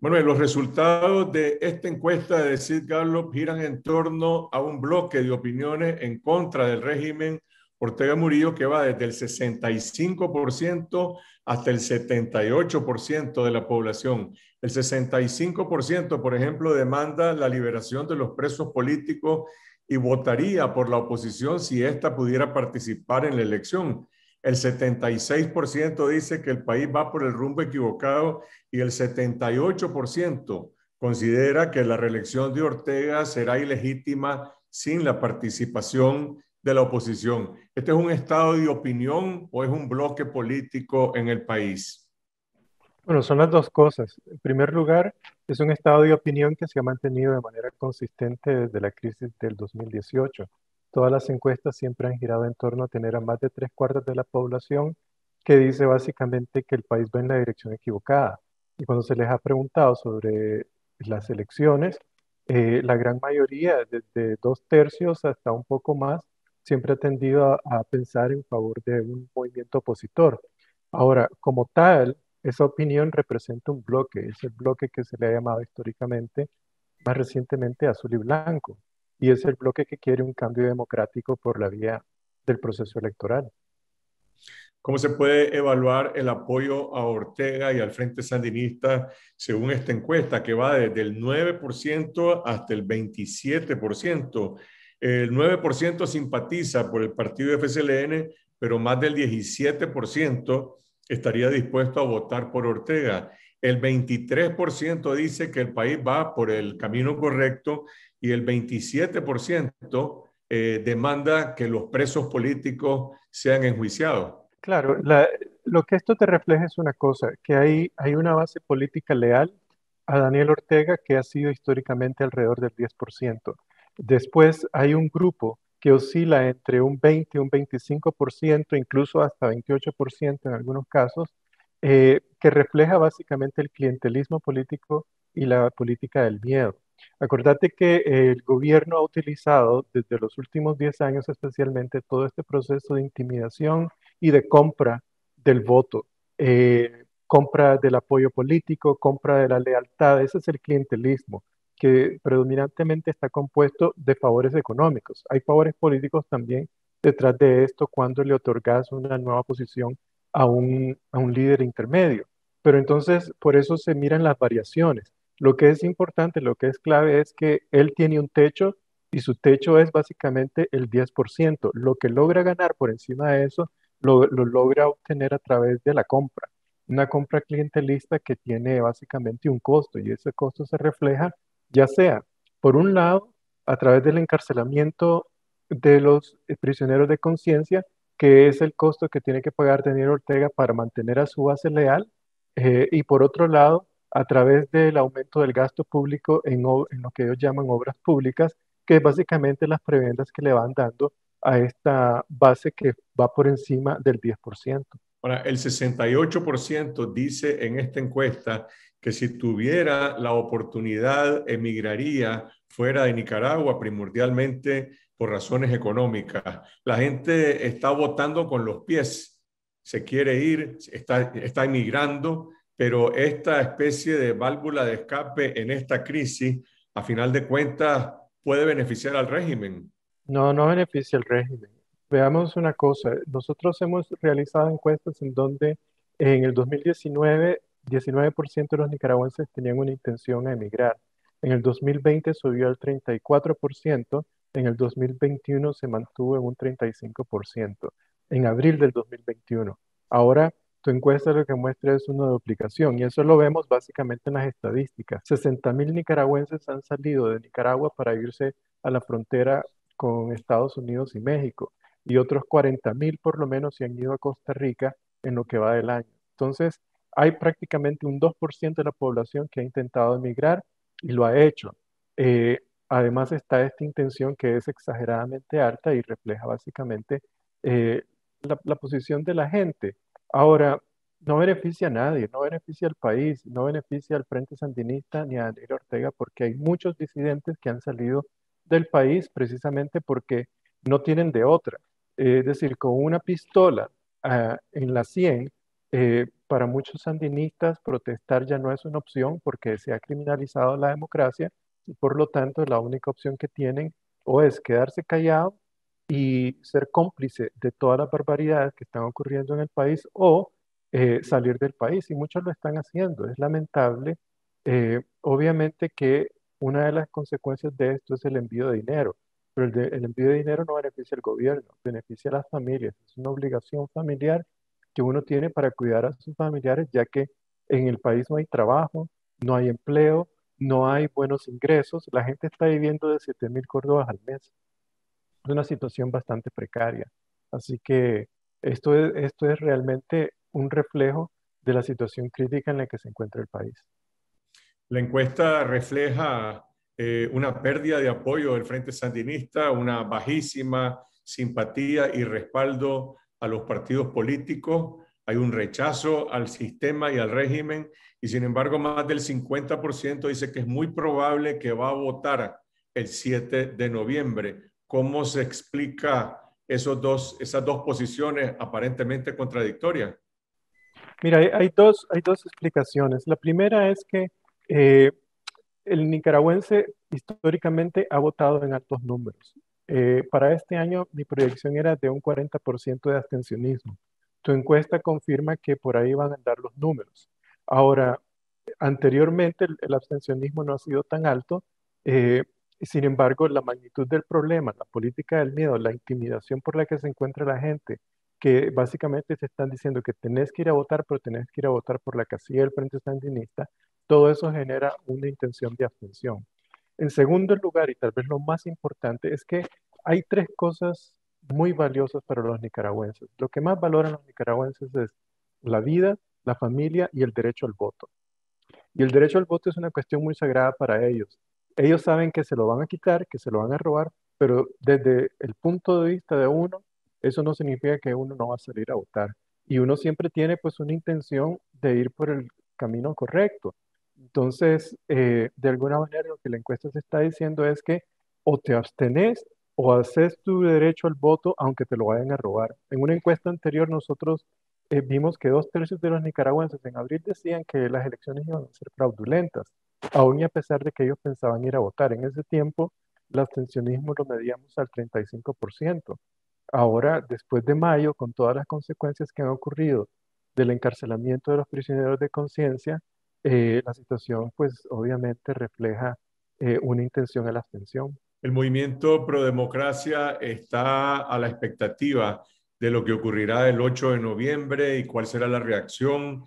Bueno, los resultados de esta encuesta de Sid Gallup giran en torno a un bloque de opiniones en contra del régimen Ortega Murillo que va desde el 65% hasta el 78% de la población. El 65%, por ejemplo, demanda la liberación de los presos políticos y votaría por la oposición si ésta pudiera participar en la elección. El 76% dice que el país va por el rumbo equivocado y el 78% considera que la reelección de Ortega será ilegítima sin la participación de la oposición. ¿Este es un estado de opinión o es un bloque político en el país? Bueno, son las dos cosas. En primer lugar, es un estado de opinión que se ha mantenido de manera consistente desde la crisis del 2018. Todas las encuestas siempre han girado en torno a tener a más de tres cuartos de la población que dice básicamente que el país va en la dirección equivocada. Y cuando se les ha preguntado sobre las elecciones, eh, la gran mayoría, desde dos tercios hasta un poco más, siempre ha tendido a, pensar en favor de un movimiento opositor. Ahora, como tal, esa opinión representa un bloque, es el bloque que se le ha llamado históricamente, más recientemente, azul y blanco, y es el bloque que quiere un cambio democrático por la vía del proceso electoral. ¿Cómo se puede evaluar el apoyo a Ortega y al Frente Sandinista según esta encuesta que va desde el 9% hasta el 27%? El 9% simpatiza por el partido FSLN, pero más del 17% estaría dispuesto a votar por Ortega. El 23% dice que el país va por el camino correcto y el 27% eh, demanda que los presos políticos sean enjuiciados. Claro, lo que esto te refleja es una cosa, que hay, hay una base política leal a Daniel Ortega que ha sido históricamente alrededor del 10%. Después hay un grupo que oscila entre un 20 y un 25%, incluso hasta 28% en algunos casos, eh, que refleja básicamente el clientelismo político y la política del miedo. Acordate que eh, el gobierno ha utilizado desde los últimos 10 años especialmente todo este proceso de intimidación y de compra del voto, eh, compra del apoyo político, compra de la lealtad, ese es el clientelismo que predominantemente está compuesto de favores económicos. Hay favores políticos también detrás de esto cuando le otorgas una nueva posición a un, líder intermedio. Pero entonces, por eso se miran las variaciones. Lo que es importante, lo que es clave es que él tiene un techo y su techo es básicamente el 10%. Lo que logra ganar por encima de eso, lo, lo logra obtener a través de la compra. Una compra clientelista que tiene básicamente un costo y ese costo se refleja ya sea, por un lado, a través del encarcelamiento de los prisioneros de conciencia, que es el costo que tiene que pagar Daniel Ortega para mantener a su base leal, eh, y por otro lado, a través del aumento del gasto público en, en, lo que ellos llaman obras públicas, que es básicamente las prebendas que le van dando a esta base que va por encima del 10% el 68% dice en esta encuesta que si tuviera la oportunidad emigraría fuera de Nicaragua, primordialmente por razones económicas. La gente está votando con los pies, se quiere ir, está, está emigrando, pero esta especie de válvula de escape en esta crisis, a final de cuentas, puede beneficiar al régimen. No, no beneficia al régimen. Veamos una cosa, nosotros hemos realizado encuestas en donde en el 2019 19% de los nicaragüenses tenían una intención a emigrar. En el 2020 subió al 34%, en el 2021 se mantuvo en un 35%, en abril del 2021. Ahora tu encuesta lo que muestra es una duplicación y eso lo vemos básicamente en las estadísticas. 60.000 nicaragüenses han salido de Nicaragua para irse a la frontera con Estados Unidos y México y otros 40 mil por lo menos se han ido a Costa Rica en lo que va del año. Entonces, hay prácticamente un 2% de la población que ha intentado emigrar y lo ha hecho. Eh, además está esta intención que es exageradamente alta y refleja básicamente eh, la, la, posición de la gente. Ahora, no beneficia a nadie, no beneficia al país, no beneficia al Frente Sandinista ni a Daniel Ortega porque hay muchos disidentes que han salido del país precisamente porque no tienen de otra. Eh, es decir, con una pistola ah, en la 100, eh, para muchos sandinistas protestar ya no es una opción porque se ha criminalizado la democracia y por lo tanto la única opción que tienen o es quedarse callado y ser cómplice de todas las barbaridades que están ocurriendo en el país o eh, salir del país y muchos lo están haciendo. Es lamentable. obviamente que una de las consecuencias de esto es el envío de dinero el, envío de dinero no beneficia al gobierno, beneficia a las familias. Es una obligación familiar que uno tiene para cuidar a sus familiares, ya que en el país no hay trabajo, no hay empleo, no hay buenos ingresos. La gente está viviendo de 7 mil córdobas al mes. Es una situación bastante precaria. Así que esto esto es realmente un reflejo de la situación crítica en la que se encuentra el país. La encuesta refleja eh, una pérdida de apoyo del Frente Sandinista, una bajísima simpatía y respaldo a los partidos políticos, hay un rechazo al sistema y al régimen, y sin embargo más del 50% dice que es muy probable que va a votar el 7 de noviembre. ¿Cómo se explica esos dos, esas dos posiciones aparentemente contradictorias? Mira, hay, dos, hay dos explicaciones. La primera es que eh, el nicaragüense históricamente ha votado en altos números. Eh, para este año mi proyección era de un 40% de abstencionismo. Tu encuesta confirma que por ahí van a andar los números. Ahora, anteriormente el, abstencionismo no ha sido tan alto, eh, sin embargo, la magnitud del problema, la política del miedo, la intimidación por la que se encuentra la gente, que básicamente se están diciendo que tenés que ir a votar, pero tenés que ir a votar por la casilla del Frente Sandinista, todo eso genera una intención de abstención. En segundo lugar, y tal vez lo más importante, es que hay tres cosas muy valiosas para los nicaragüenses. Lo que más valoran los nicaragüenses es la vida, la familia y el derecho al voto. Y el derecho al voto es una cuestión muy sagrada para ellos. Ellos saben que se lo van a quitar, que se lo van a robar, pero desde el punto de vista de uno, eso no significa que uno no va a salir a votar. Y uno siempre tiene pues una intención de ir por el camino correcto. Entonces, eh, de alguna manera lo que la encuesta se está diciendo es que o te abstenés o haces tu derecho al voto aunque te lo vayan a robar. En una encuesta anterior nosotros eh, vimos que dos tercios de los nicaragüenses en abril decían que las elecciones iban a ser fraudulentas, aún y a pesar de que ellos pensaban ir a votar. En ese tiempo, el abstencionismo lo medíamos al 35%. Ahora, después de mayo, con todas las consecuencias que han ocurrido del encarcelamiento de los prisioneros de conciencia, eh, la situación pues obviamente refleja eh, una intención a la abstención. El movimiento pro democracia está a la expectativa de lo que ocurrirá el 8 de noviembre y cuál será la reacción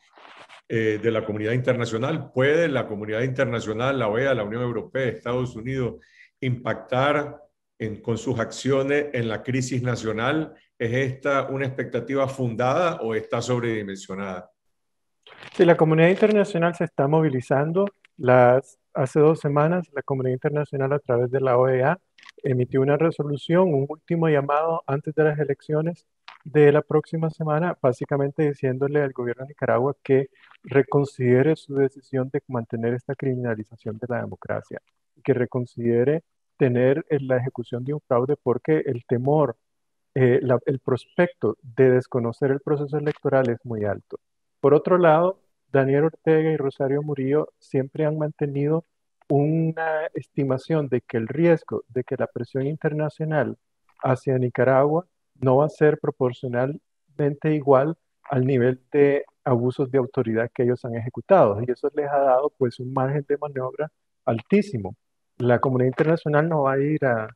eh, de la comunidad internacional. ¿Puede la comunidad internacional, la OEA, la Unión Europea, Estados Unidos, impactar con sus acciones en la crisis nacional? ¿Es esta una expectativa fundada o está sobredimensionada? Sí, la comunidad internacional se está movilizando. Las, hace dos semanas, la comunidad internacional a través de la OEA emitió una resolución, un último llamado antes de las elecciones de la próxima semana, básicamente diciéndole al gobierno de Nicaragua que reconsidere su decisión de mantener esta criminalización de la democracia, que reconsidere tener la ejecución de un fraude porque el temor, eh, el prospecto de desconocer el proceso electoral es muy alto. Por otro lado, Daniel Ortega y Rosario Murillo siempre han mantenido una estimación de que el riesgo de que la presión internacional hacia Nicaragua no va a ser proporcionalmente igual al nivel de abusos de autoridad que ellos han ejecutado. Y eso les ha dado pues un margen de maniobra altísimo. La comunidad internacional no va a ir a,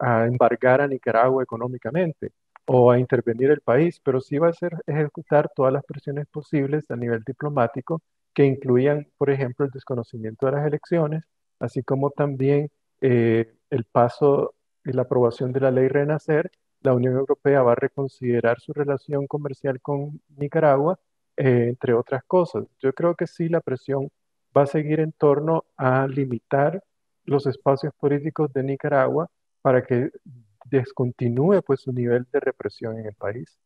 a embargar a Nicaragua económicamente o a intervenir el país, pero sí va a ser ejecutar todas las presiones posibles a nivel diplomático que incluían, por ejemplo, el desconocimiento de las elecciones, así como también eh, el paso y la aprobación de la ley Renacer. La Unión Europea va a reconsiderar su relación comercial con Nicaragua, eh, entre otras cosas. Yo creo que sí, la presión va a seguir en torno a limitar los espacios políticos de Nicaragua para que descontinúe pues su nivel de represión en el país.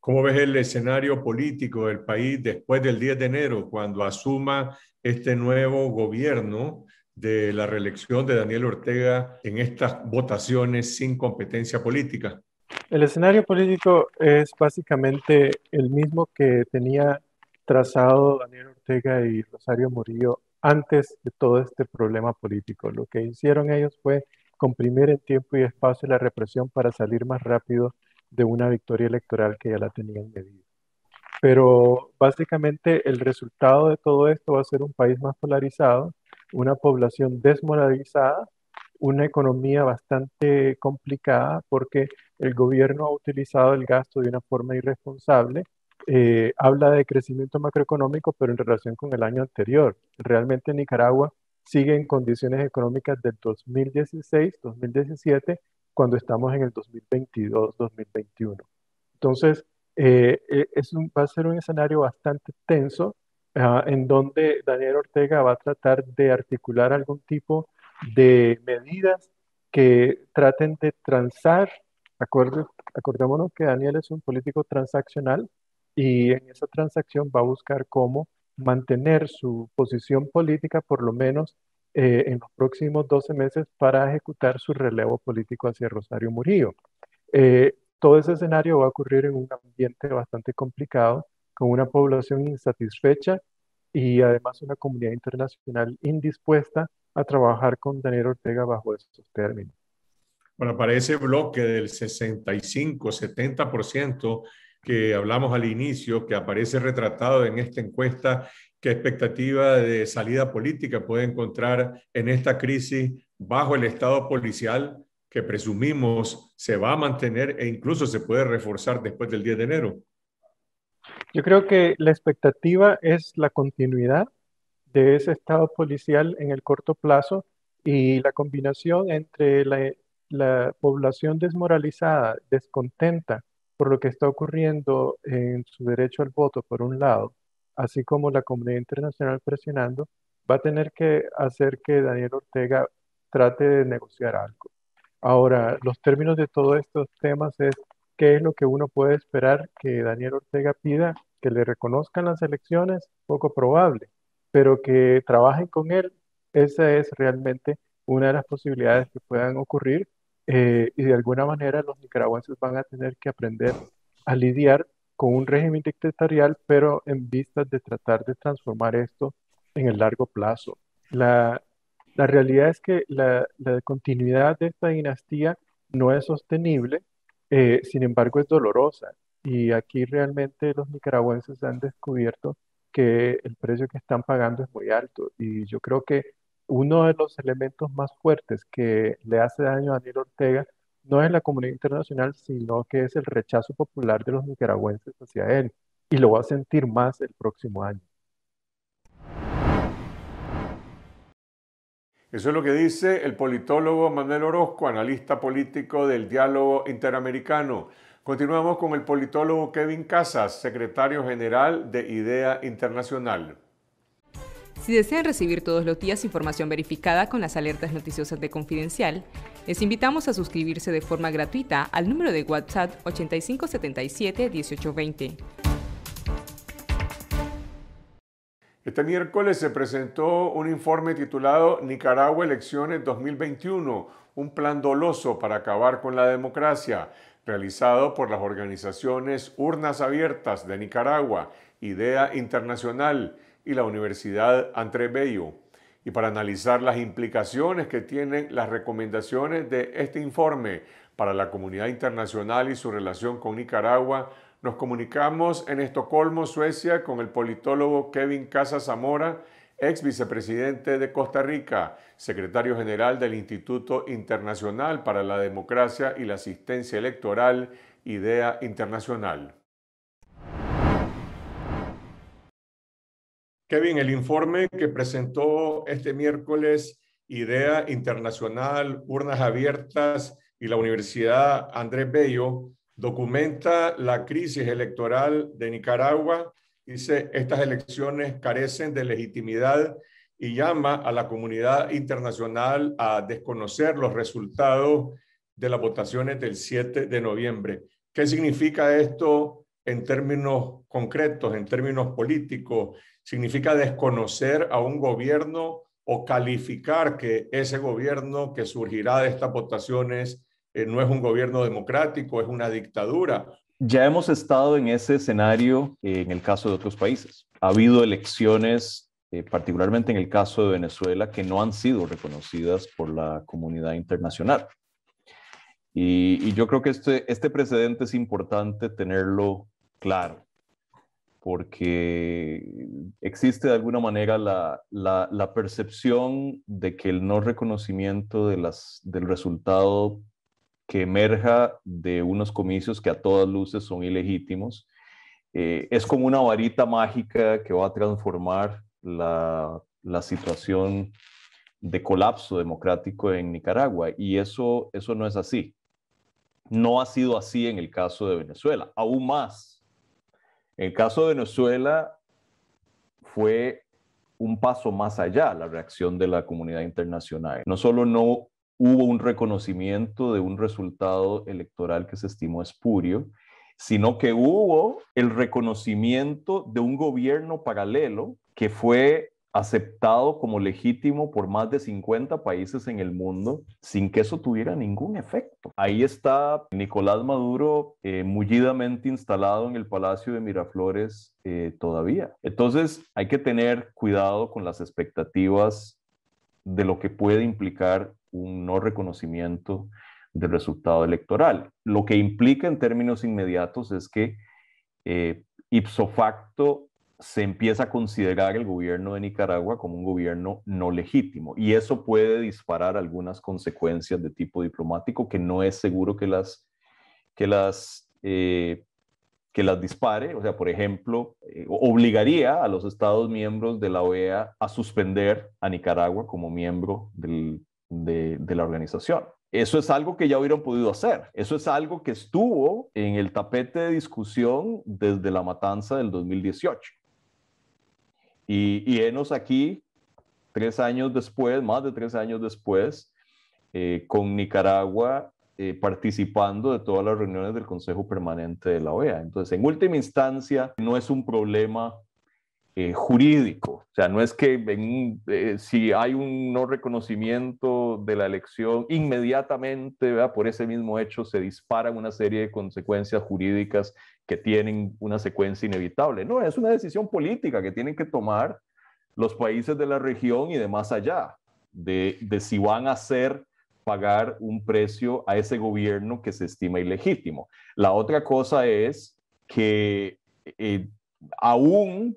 ¿Cómo ves el escenario político del país después del 10 de enero, cuando asuma este nuevo gobierno de la reelección de Daniel Ortega en estas votaciones sin competencia política? El escenario político es básicamente el mismo que tenía trazado Daniel Ortega y Rosario Murillo antes de todo este problema político. Lo que hicieron ellos fue comprimir en tiempo y espacio la represión para salir más rápido de una victoria electoral que ya la tenían medida. Pero básicamente el resultado de todo esto va a ser un país más polarizado, una población desmoralizada, una economía bastante complicada porque el gobierno ha utilizado el gasto de una forma irresponsable. Eh, habla de crecimiento macroeconómico, pero en relación con el año anterior. Realmente Nicaragua sigue en condiciones económicas del 2016-2017 cuando estamos en el 2022-2021. Entonces, eh, eh, es va a ser un escenario bastante tenso ah, en donde Daniel Ortega va a tratar de articular algún tipo de medidas que traten de transar. acordémonos que Daniel es un político transaccional y en esa transacción va a buscar cómo mantener su posición política por lo menos eh, en los próximos 12 meses para ejecutar su relevo político hacia Rosario Murillo. Eh, todo ese escenario va a ocurrir en un ambiente bastante complicado, con una población insatisfecha y además una comunidad internacional indispuesta a trabajar con Daniel Ortega bajo estos términos. Bueno, para ese bloque del 65-70% que hablamos al inicio, que aparece retratado en esta encuesta, qué expectativa de salida política puede encontrar en esta crisis bajo el Estado policial que presumimos se va a mantener e incluso se puede reforzar después del 10 de enero? Yo creo que la expectativa es la continuidad de ese Estado policial en el corto plazo y la combinación entre la, población desmoralizada, descontenta, por lo que está ocurriendo en su derecho al voto, por un lado, así como la comunidad internacional presionando, va a tener que hacer que Daniel Ortega trate de negociar algo. Ahora, los términos de todos estos temas es qué es lo que uno puede esperar que Daniel Ortega pida, que le reconozcan las elecciones, poco probable, pero que trabajen con él, esa es realmente una de las posibilidades que puedan ocurrir eh, y de alguna manera los nicaragüenses van a tener que aprender a lidiar con un régimen dictatorial, pero en vistas de tratar de transformar esto en el largo plazo. La, la realidad es que la, la, continuidad de esta dinastía no es sostenible, eh, sin embargo es dolorosa. Y aquí realmente los nicaragüenses han descubierto que el precio que están pagando es muy alto. Y yo creo que uno de los elementos más fuertes que le hace daño a Daniel Ortega no es la comunidad internacional, sino que es el rechazo popular de los nicaragüenses hacia él. Y lo va a sentir más el próximo año. Eso es lo que dice el politólogo Manuel Orozco, analista político del diálogo interamericano. Continuamos con el politólogo Kevin Casas, secretario general de IDEA Internacional. Si desean recibir todos los días información verificada con las alertas noticiosas de Confidencial, les invitamos a suscribirse de forma gratuita al número de WhatsApp 8577-1820. Este miércoles se presentó un informe titulado Nicaragua Elecciones 2021, un plan doloso para acabar con la democracia, realizado por las organizaciones Urnas Abiertas de Nicaragua, Idea Internacional, y la Universidad Andrés Bello. Y para analizar las implicaciones que tienen las recomendaciones de este informe para la comunidad internacional y su relación con Nicaragua, nos comunicamos en Estocolmo, Suecia, con el politólogo Kevin Casa Zamora, ex vicepresidente de Costa Rica, secretario general del Instituto Internacional para la Democracia y la Asistencia Electoral, IDEA Internacional. Kevin, el informe que presentó este miércoles Idea Internacional, Urnas Abiertas y la Universidad Andrés Bello documenta la crisis electoral de Nicaragua. Dice, estas elecciones carecen de legitimidad y llama a la comunidad internacional a desconocer los resultados de las votaciones del 7 de noviembre. ¿Qué significa esto en términos concretos, en términos políticos, significa desconocer a un gobierno o calificar que ese gobierno que surgirá de estas votaciones eh, no es un gobierno democrático, es una dictadura. Ya hemos estado en ese escenario eh, en el caso de otros países. Ha habido elecciones, eh, particularmente en el caso de Venezuela, que no han sido reconocidas por la comunidad internacional. Y, y yo creo que este, este precedente es importante tenerlo claro, porque existe de alguna manera la, la, percepción de que el no reconocimiento de las, del resultado que emerja de unos comicios que a todas luces son ilegítimos, eh, es como una varita mágica que va a transformar la, la, situación de colapso democrático en Nicaragua. Y eso, eso no es así. No ha sido así en el caso de Venezuela. Aún más, el caso de Venezuela fue un paso más allá la reacción de la comunidad internacional. No solo no hubo un reconocimiento de un resultado electoral que se estimó espurio, sino que hubo el reconocimiento de un gobierno paralelo que fue aceptado como legítimo por más de 50 países en el mundo sin que eso tuviera ningún efecto. Ahí está Nicolás Maduro eh, mullidamente instalado en el Palacio de Miraflores eh, todavía. Entonces hay que tener cuidado con las expectativas de lo que puede implicar un no reconocimiento del resultado electoral. Lo que implica en términos inmediatos es que eh, ipso facto se empieza a considerar el gobierno de Nicaragua como un gobierno no legítimo y eso puede disparar algunas consecuencias de tipo diplomático que no es seguro que las, que las, eh, que las dispare. O sea, por ejemplo, eh, obligaría a los Estados miembros de la OEA a suspender a Nicaragua como miembro de, de la organización. Eso es algo que ya hubieran podido hacer. Eso es algo que estuvo en el tapete de discusión desde la matanza del 2018. Y, y enos aquí, tres años después, más de tres años después, eh, con Nicaragua eh, participando de todas las reuniones del Consejo Permanente de la OEA. Entonces, en última instancia, no es un problema eh, jurídico. O sea, no es que si hay un no reconocimiento de la elección, inmediatamente por ese mismo hecho se disparan una serie de consecuencias jurídicas que tienen una secuencia inevitable. No, es una decisión política que tienen que tomar los países de la región y de más allá, de, si van a hacer pagar un precio a ese gobierno que se estima ilegítimo. La otra cosa es que eh, aún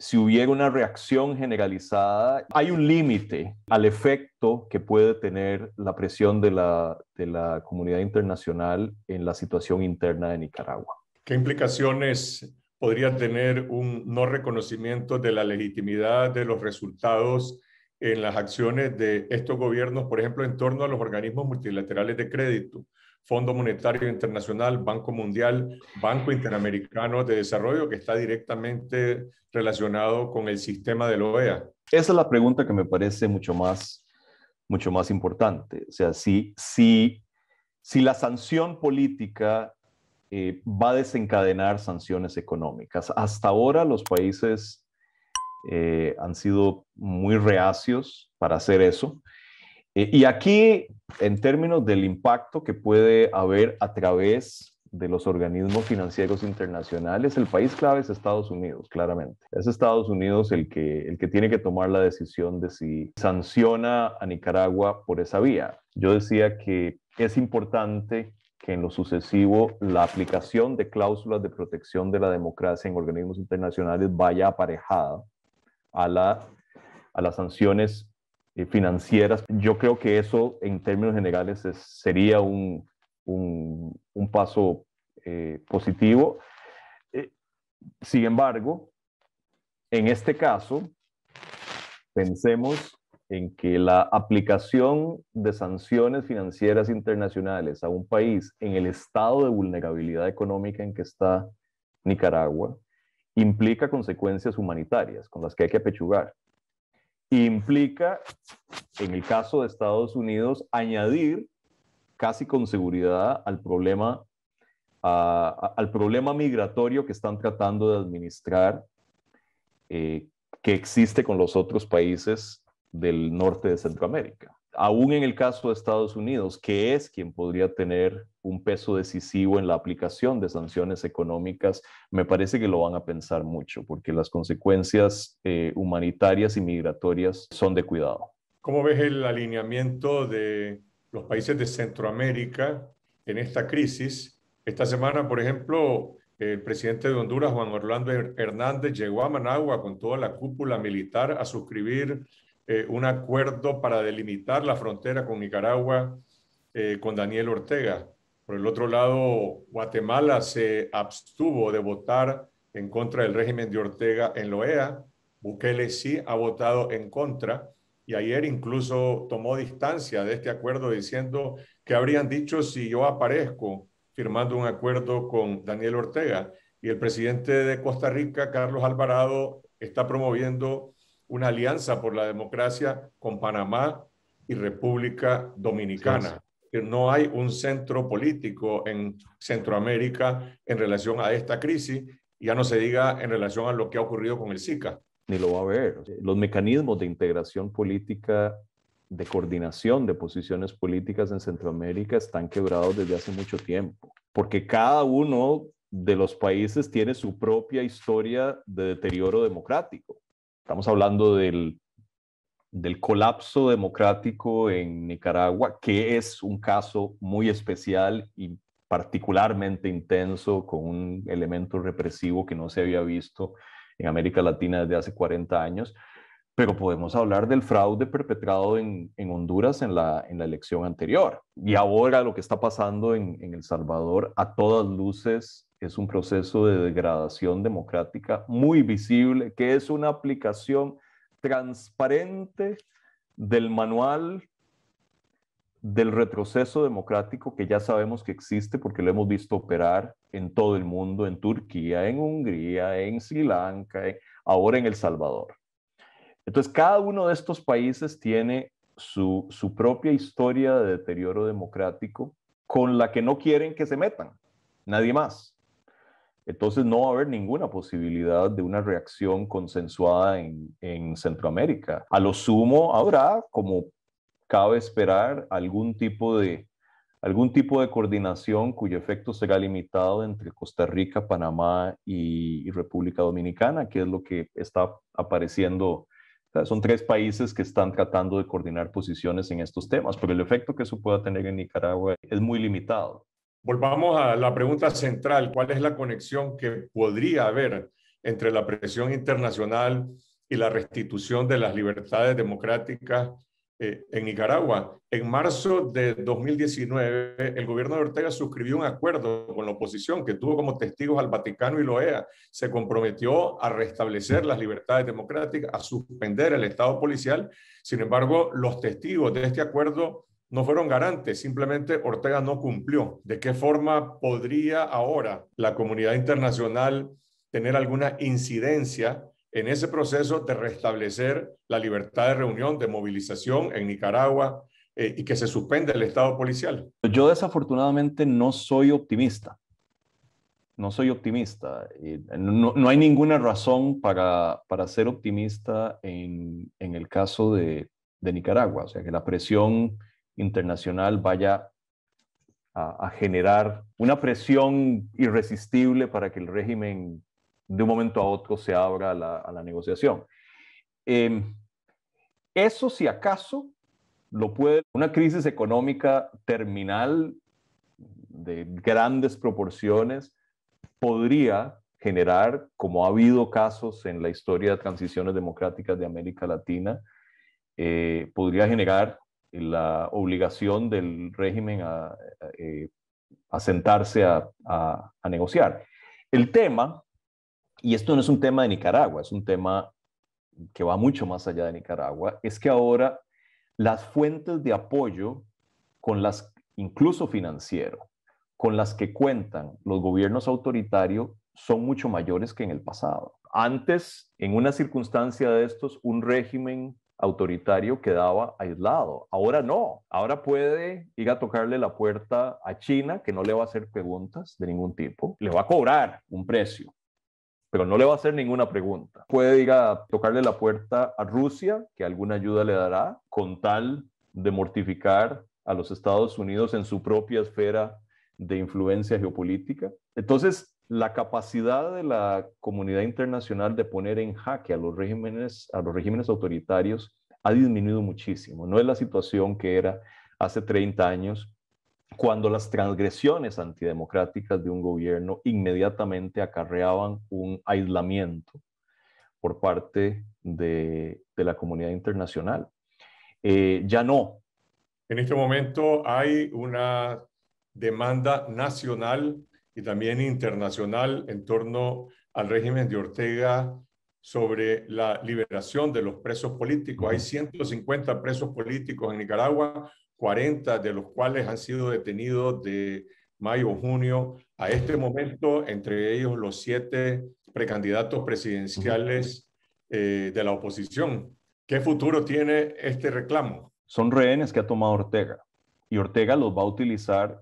si hubiera una reacción generalizada, hay un límite al efecto que puede tener la presión de la, de la comunidad internacional en la situación interna de Nicaragua. ¿Qué implicaciones podría tener un no reconocimiento de la legitimidad de los resultados en las acciones de estos gobiernos, por ejemplo, en torno a los organismos multilaterales de crédito, Fondo Monetario Internacional, Banco Mundial, Banco Interamericano de Desarrollo, que está directamente relacionado con el sistema de la OEA? Esa es la pregunta que me parece mucho más, mucho más importante. O sea, si, si, si la sanción política eh, va a desencadenar sanciones económicas. Hasta ahora los países eh, han sido muy reacios para hacer eso. Eh, y aquí, en términos del impacto que puede haber a través de los organismos financieros internacionales, el país clave es Estados Unidos, claramente. Es Estados Unidos el que, el que tiene que tomar la decisión de si sanciona a Nicaragua por esa vía. Yo decía que es importante que en lo sucesivo la aplicación de cláusulas de protección de la democracia en organismos internacionales vaya aparejada a, la, a las sanciones eh, financieras. Yo creo que eso en términos generales sería un, un, paso eh, positivo. Eh, sin embargo, en este caso, pensemos en que la aplicación de sanciones financieras internacionales a un país en el estado de vulnerabilidad económica en que está Nicaragua implica consecuencias humanitarias con las que hay que apechugar. implica, en el caso de Estados Unidos, añadir casi con seguridad al problema, al problema migratorio que están tratando de administrar, eh, que existe con los otros países del norte de Centroamérica. Aún en el caso de Estados Unidos, que es quien podría tener un peso decisivo en la aplicación de sanciones económicas, me parece que lo van a pensar mucho, porque las consecuencias eh, humanitarias y migratorias son de cuidado. ¿Cómo ves el alineamiento de los países de Centroamérica en esta crisis? Esta semana, por ejemplo, el presidente de Honduras, Juan Orlando Hernández, llegó a Managua con toda la cúpula militar a suscribir eh, un acuerdo para delimitar la frontera con Nicaragua eh, con Daniel Ortega. Por el otro lado, Guatemala se abstuvo de votar en contra del régimen de Ortega en OEA. Bukele sí ha votado en contra y ayer incluso tomó distancia de este acuerdo diciendo que habrían dicho si yo aparezco firmando un acuerdo con Daniel Ortega. Y el presidente de Costa Rica, Carlos Alvarado, está promoviendo una alianza por la democracia con Panamá y República Dominicana. Que no hay un centro político en Centroamérica en relación a esta crisis, ya no se diga en relación a lo que ha ocurrido con el SICA. Ni lo va a haber. Los mecanismos de integración política, de coordinación de posiciones políticas en Centroamérica están quebrados desde hace mucho tiempo, porque cada uno de los países tiene su propia historia de deterioro democrático Estamos hablando del, del colapso democrático en Nicaragua, que es un caso muy especial y particularmente intenso, con un elemento represivo que no se había visto en América Latina desde hace 40 años, pero podemos hablar del fraude perpetrado en, Honduras en la, en la elección anterior. Y ahora lo que está pasando en, en El Salvador, a todas luces, es un proceso de degradación democrática muy visible, que es una aplicación transparente del manual del retroceso democrático que ya sabemos que existe porque lo hemos visto operar en todo el mundo, en Turquía, en Hungría, en Sri Lanka, ahora en El Salvador. Entonces, cada uno de estos países tiene su, su propia historia de deterioro democrático con la que no quieren que se metan, nadie más. Entonces no va a haber ninguna posibilidad de una reacción consensuada en, Centroamérica. A lo sumo habrá, como cabe esperar, algún tipo de algún tipo de coordinación cuyo efecto será limitado entre Costa Rica, Panamá y, República Dominicana, que es lo que está apareciendo. Son tres países que están tratando de coordinar posiciones en estos temas, pero el efecto que eso pueda tener en Nicaragua es muy limitado. Volvamos a la pregunta central, ¿cuál es la conexión que podría haber entre la presión internacional y la restitución de las libertades democráticas eh, en Nicaragua? En marzo de 2019, el gobierno de Ortega suscribió un acuerdo con la oposición que tuvo como testigos al Vaticano y la OEA. Se comprometió a restablecer las libertades democráticas, a suspender el Estado policial. Sin embargo, los testigos de este acuerdo no fueron garantes, simplemente Ortega no cumplió. ¿De qué forma podría ahora la comunidad internacional tener alguna incidencia en ese proceso de restablecer la libertad de reunión, de movilización en Nicaragua eh, y que se suspenda el Estado policial? Yo desafortunadamente no soy optimista. No soy optimista. Eh, no, hay ninguna razón para, para ser optimista en, el caso de, de Nicaragua. O sea, que la presión internacional vaya a, generar una presión irresistible para que el régimen de un momento a otro se abra a la, negociación. Em, eso si acaso lo puede, una crisis económica terminal de grandes proporciones podría generar, como ha habido casos en la historia de transiciones democráticas de América Latina, eh, podría generar la obligación del régimen a, eh, sentarse a, negociar. El tema, y esto no es un tema de Nicaragua, es un tema que va mucho más allá de Nicaragua, es que ahora las fuentes de apoyo con las, incluso financiero, con las que cuentan los gobiernos autoritarios son mucho mayores que en el pasado. Antes, en una circunstancia de estos, un régimen autoritario quedaba aislado. Ahora no, ahora puede ir a tocarle la puerta a China, que no le va a hacer preguntas de ningún tipo, le va a cobrar un precio, pero no le va a hacer ninguna pregunta. Puede ir a tocarle la puerta a Rusia, que alguna ayuda le dará, con tal de mortificar a los Estados Unidos en su propia esfera de influencia geopolítica. Entonces, la capacidad de la comunidad internacional de poner en jaque a los regímenes, a los regímenes autoritarios ha disminuido muchísimo. No es la situación que era hace 30 años, cuando las transgresiones antidemocráticas de un gobierno inmediatamente acarreaban un aislamiento por parte de, de la comunidad internacional. Eh, ya no. En este momento hay una demanda nacional y también internacional en torno al régimen de Ortega sobre la liberación de los presos políticos. Hay 150 presos políticos en Nicaragua, 40 de los cuales han sido detenidos de mayo, o junio, a este momento, entre ellos los siete precandidatos presidenciales eh, de la oposición. ¿Qué futuro tiene este reclamo? Son rehenes que ha tomado Ortega y Ortega los va a utilizar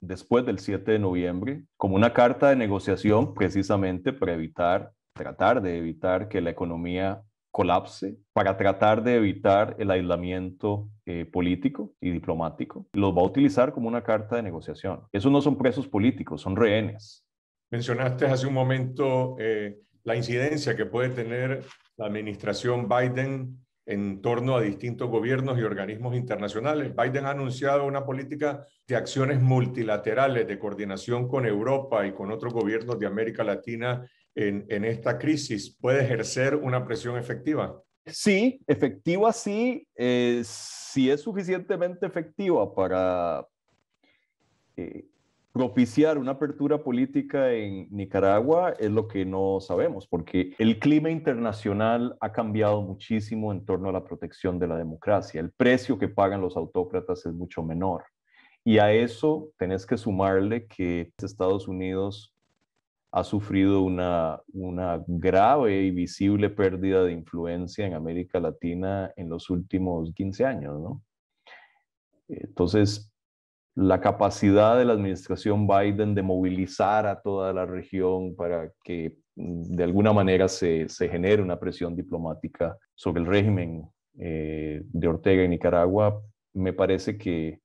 después del 7 de noviembre como una carta de negociación precisamente para evitar, tratar de evitar que la economía colapse para tratar de evitar el aislamiento eh, político y diplomático. Los va a utilizar como una carta de negociación. Esos no son presos políticos, son rehenes. Mencionaste hace un momento eh, la incidencia que puede tener la administración Biden en torno a distintos gobiernos y organismos internacionales. Biden ha anunciado una política de acciones multilaterales, de coordinación con Europa y con otros gobiernos de América Latina en, esta crisis. ¿Puede ejercer una presión efectiva? Sí, efectiva sí. Eh, si es suficientemente efectiva para eh, propiciar una apertura política en Nicaragua es lo que no sabemos, porque el clima internacional ha cambiado muchísimo en torno a la protección de la democracia. El precio que pagan los autócratas es mucho menor. Y a eso tenés que sumarle que Estados Unidos ha sufrido una, grave y visible pérdida de influencia en América Latina en los últimos 15 años, ¿no? Entonces, la capacidad de la administración Biden de movilizar a toda la región para que mm, de alguna manera se, genere una presión diplomática sobre el régimen eh, de Ortega en Nicaragua, me parece que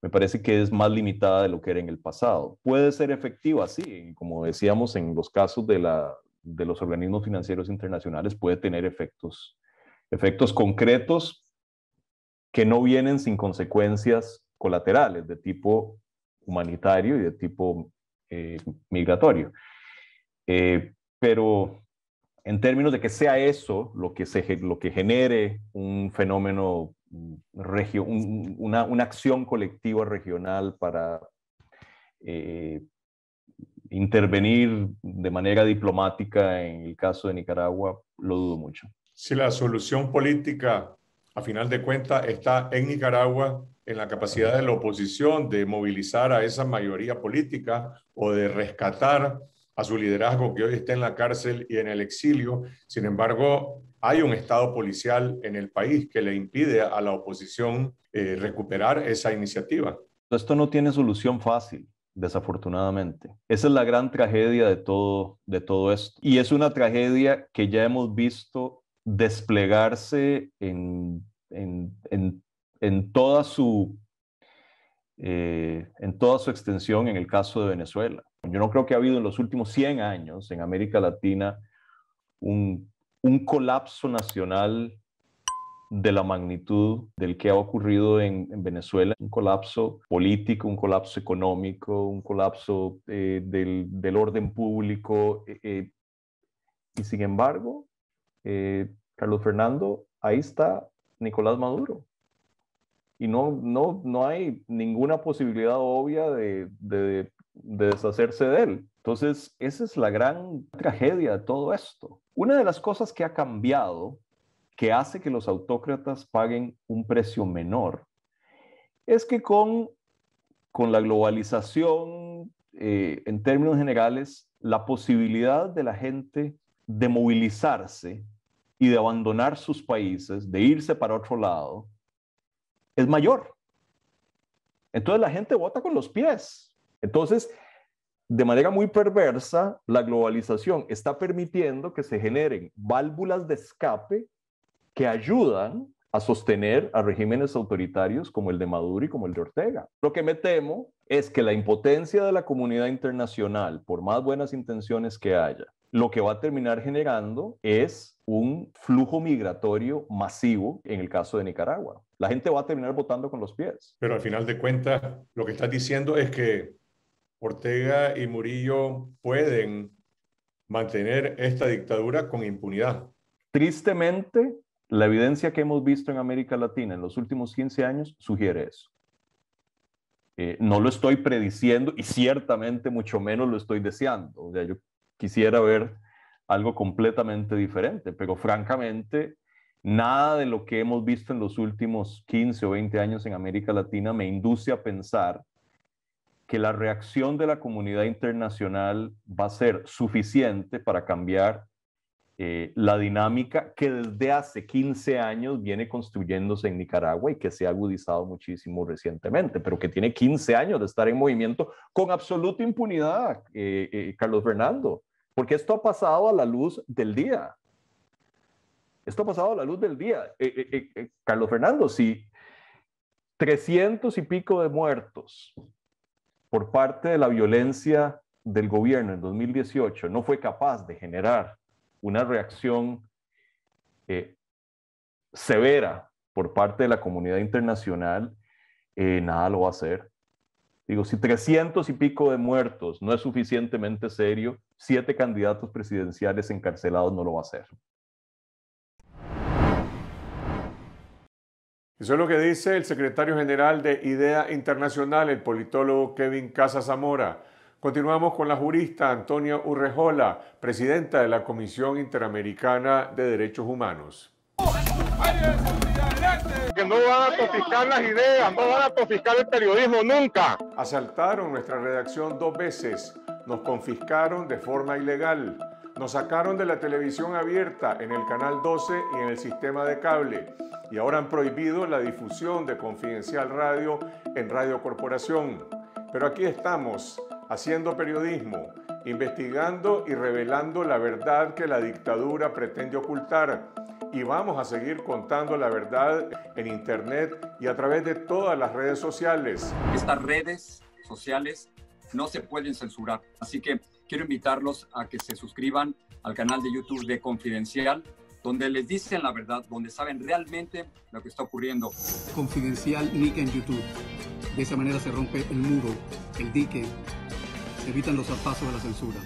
me parece que es más limitada de lo que era en el pasado. Puede ser efectiva, sí, como decíamos en los casos de, la, de los organismos financieros internacionales, puede tener efectos, efectos concretos que no vienen sin consecuencias colaterales de tipo humanitario y de tipo eh, migratorio. Eh, pero en términos de que sea eso lo que, se, lo que genere un fenómeno, mm, regio, una, acción colectiva regional para eh, intervenir de manera diplomática en el caso de Nicaragua, lo dudo mucho. Si la solución política, a final de cuentas, está en Nicaragua, en la capacidad de la oposición de movilizar a esa mayoría política o de rescatar a su liderazgo que hoy está en la cárcel y en el exilio. Sin embargo, hay un estado policial en el país que le impide a la oposición eh, recuperar esa iniciativa. Esto no tiene solución fácil desafortunadamente. Esa es la gran tragedia de todo, de todo esto. Y es una tragedia que ya hemos visto desplegarse en, en, en en toda su, eh, en toda su extensión en el caso de Venezuela. Yo no creo que ha habido en los últimos 100 años en América Latina un, un colapso nacional de la magnitud del que ha ocurrido en, Venezuela, un colapso político, un colapso económico, un colapso eh, del, del, orden público. Eh, y sin embargo, Carlos Fernando, ahí está Nicolás Maduro y no, hay ninguna posibilidad obvia de, deshacerse de él. Entonces, esa es la gran tragedia de todo esto. Una de las cosas que ha cambiado, que hace que los autócratas paguen un precio menor, es que con, con la globalización, eh, en términos generales, la posibilidad de la gente de movilizarse y de abandonar sus países, de irse para otro lado, es mayor. Entonces la gente vota con los pies. Entonces, de manera muy perversa, la globalización está permitiendo que se generen válvulas de escape que ayudan a sostener a regímenes autoritarios como el de Maduro y como el de Ortega. Lo que me temo es que la impotencia de la comunidad internacional, por más buenas intenciones que haya, lo que va a terminar generando es un flujo migratorio masivo en el caso de Nicaragua la gente va a terminar votando con los pies. Pero al final de cuentas, lo que estás diciendo es que Ortega y Murillo pueden mantener esta dictadura con impunidad. Tristemente, la evidencia que hemos visto en América Latina en los últimos 15 años sugiere eso. Eh, no lo estoy prediciendo y ciertamente mucho menos lo estoy deseando. O yo quisiera ver algo completamente diferente, pero francamente Nada de lo que hemos visto en los últimos 15 o 20 años en América Latina me induce a pensar que la reacción de la comunidad internacional va a ser suficiente para cambiar eh, la dinámica que desde hace 15 años viene construyéndose en Nicaragua y que se ha agudizado muchísimo recientemente, pero que tiene 15 años de estar en movimiento con absoluta impunidad, eh, eh, Carlos Fernando, porque esto ha pasado a la luz del día. Esto ha pasado a la luz del día. Eh, eh, eh, Carlos Fernando, si 300 y pico de muertos por parte de la violencia del gobierno en 2018 no fue capaz de generar una reacción severa por parte de la comunidad internacional, nada lo va a hacer. Digo, si 300 y pico de muertos no es suficientemente serio, siete candidatos presidenciales encarcelados no lo va a hacer. Eso es lo que dice el secretario general de IDEA Internacional, el politólogo Kevin Casa Zamora. Continuamos con la jurista Antonia Urrejola, presidenta de la Comisión Interamericana de Derechos Humanos. Que no van a confiscar las ideas, no van a confiscar el periodismo nunca. Asaltaron nuestra redacción dos veces, nos confiscaron de forma ilegal, nos sacaron de la televisión abierta en el canal 12 y en el sistema de cable y ahora han prohibido la difusión de Confidencial Radio en Radio Corporación. Pero aquí estamos, haciendo periodismo, investigando y revelando la verdad que la dictadura pretende ocultar. Y vamos a seguir contando la verdad en Internet y a través de todas las redes sociales. Estas redes sociales no se pueden censurar. Así que quiero invitarlos a que se suscriban al canal de YouTube de Confidencial donde les dicen la verdad, donde saben realmente lo que está ocurriendo. Confidencial Nick en YouTube. De esa manera se rompe el muro, el dique, se evitan los zapatos de la censura.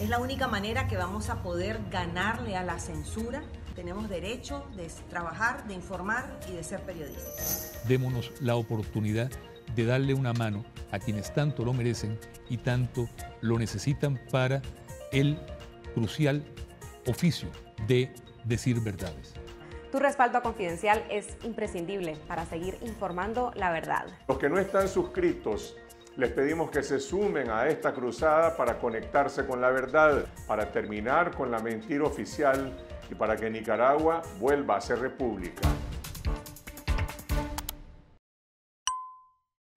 Es la única manera que vamos a poder ganarle a la censura. Tenemos derecho de trabajar, de informar y de ser periodistas. Démonos la oportunidad de darle una mano a quienes tanto lo merecen y tanto lo necesitan para el crucial oficio de decir verdades. Tu respaldo Confidencial es imprescindible para seguir informando la verdad. Los que no están suscritos, les pedimos que se sumen a esta cruzada para conectarse con la verdad, para terminar con la mentira oficial y para que Nicaragua vuelva a ser república.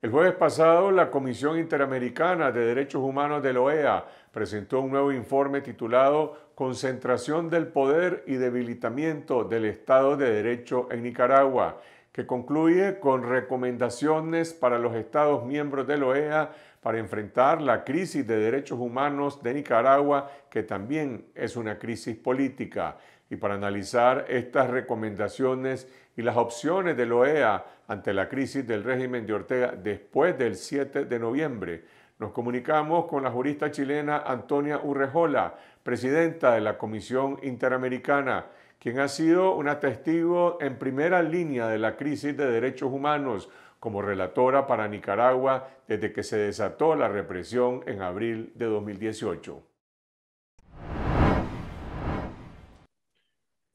El jueves pasado, la Comisión Interamericana de Derechos Humanos de la OEA presentó un nuevo informe titulado Concentración del Poder y Debilitamiento del Estado de Derecho en Nicaragua, que concluye con recomendaciones para los Estados miembros de la OEA para enfrentar la crisis de derechos humanos de Nicaragua, que también es una crisis política, y para analizar estas recomendaciones y las opciones de la OEA ante la crisis del régimen de Ortega después del 7 de noviembre. Nos comunicamos con la jurista chilena Antonia Urrejola, presidenta de la Comisión Interamericana, quien ha sido una testigo en primera línea de la crisis de derechos humanos como relatora para Nicaragua desde que se desató la represión en abril de 2018.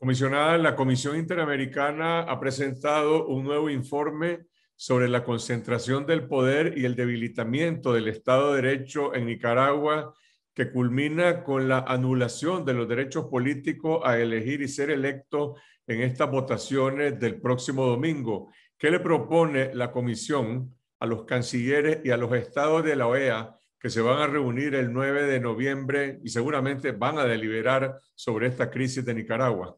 Comisionada, la Comisión Interamericana ha presentado un nuevo informe sobre la concentración del poder y el debilitamiento del Estado de Derecho en Nicaragua, que culmina con la anulación de los derechos políticos a elegir y ser electo en estas votaciones del próximo domingo. ¿Qué le propone la Comisión a los cancilleres y a los estados de la OEA que se van a reunir el 9 de noviembre y seguramente van a deliberar sobre esta crisis de Nicaragua?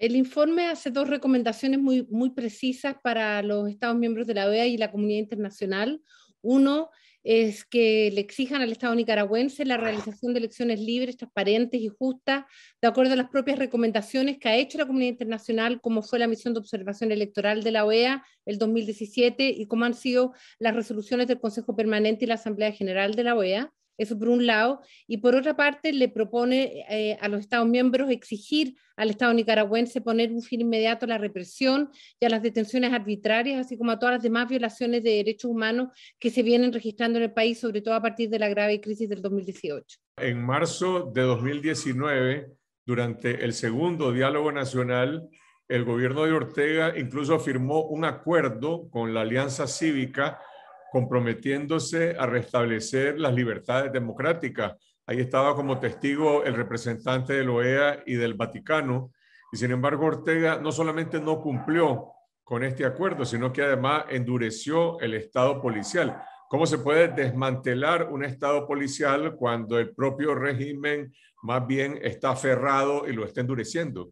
El informe hace dos recomendaciones muy, muy precisas para los Estados miembros de la OEA y la comunidad internacional. Uno es que le exijan al Estado nicaragüense la realización de elecciones libres, transparentes y justas, de acuerdo a las propias recomendaciones que ha hecho la comunidad internacional, como fue la misión de observación electoral de la OEA el 2017 y como han sido las resoluciones del Consejo Permanente y la Asamblea General de la OEA. Eso por un lado. Y por otra parte, le propone eh, a los Estados miembros exigir al Estado nicaragüense poner un fin inmediato a la represión y a las detenciones arbitrarias, así como a todas las demás violaciones de derechos humanos que se vienen registrando en el país, sobre todo a partir de la grave crisis del 2018. En marzo de 2019, durante el segundo diálogo nacional, el gobierno de Ortega incluso firmó un acuerdo con la Alianza Cívica comprometiéndose a restablecer las libertades democráticas. Ahí estaba como testigo el representante de la e OEA y del Vaticano, y sin embargo Ortega no solamente no cumplió con este acuerdo, sino que además endureció el Estado policial. ¿Cómo se puede desmantelar un Estado policial cuando el propio régimen más bien está aferrado y lo está endureciendo?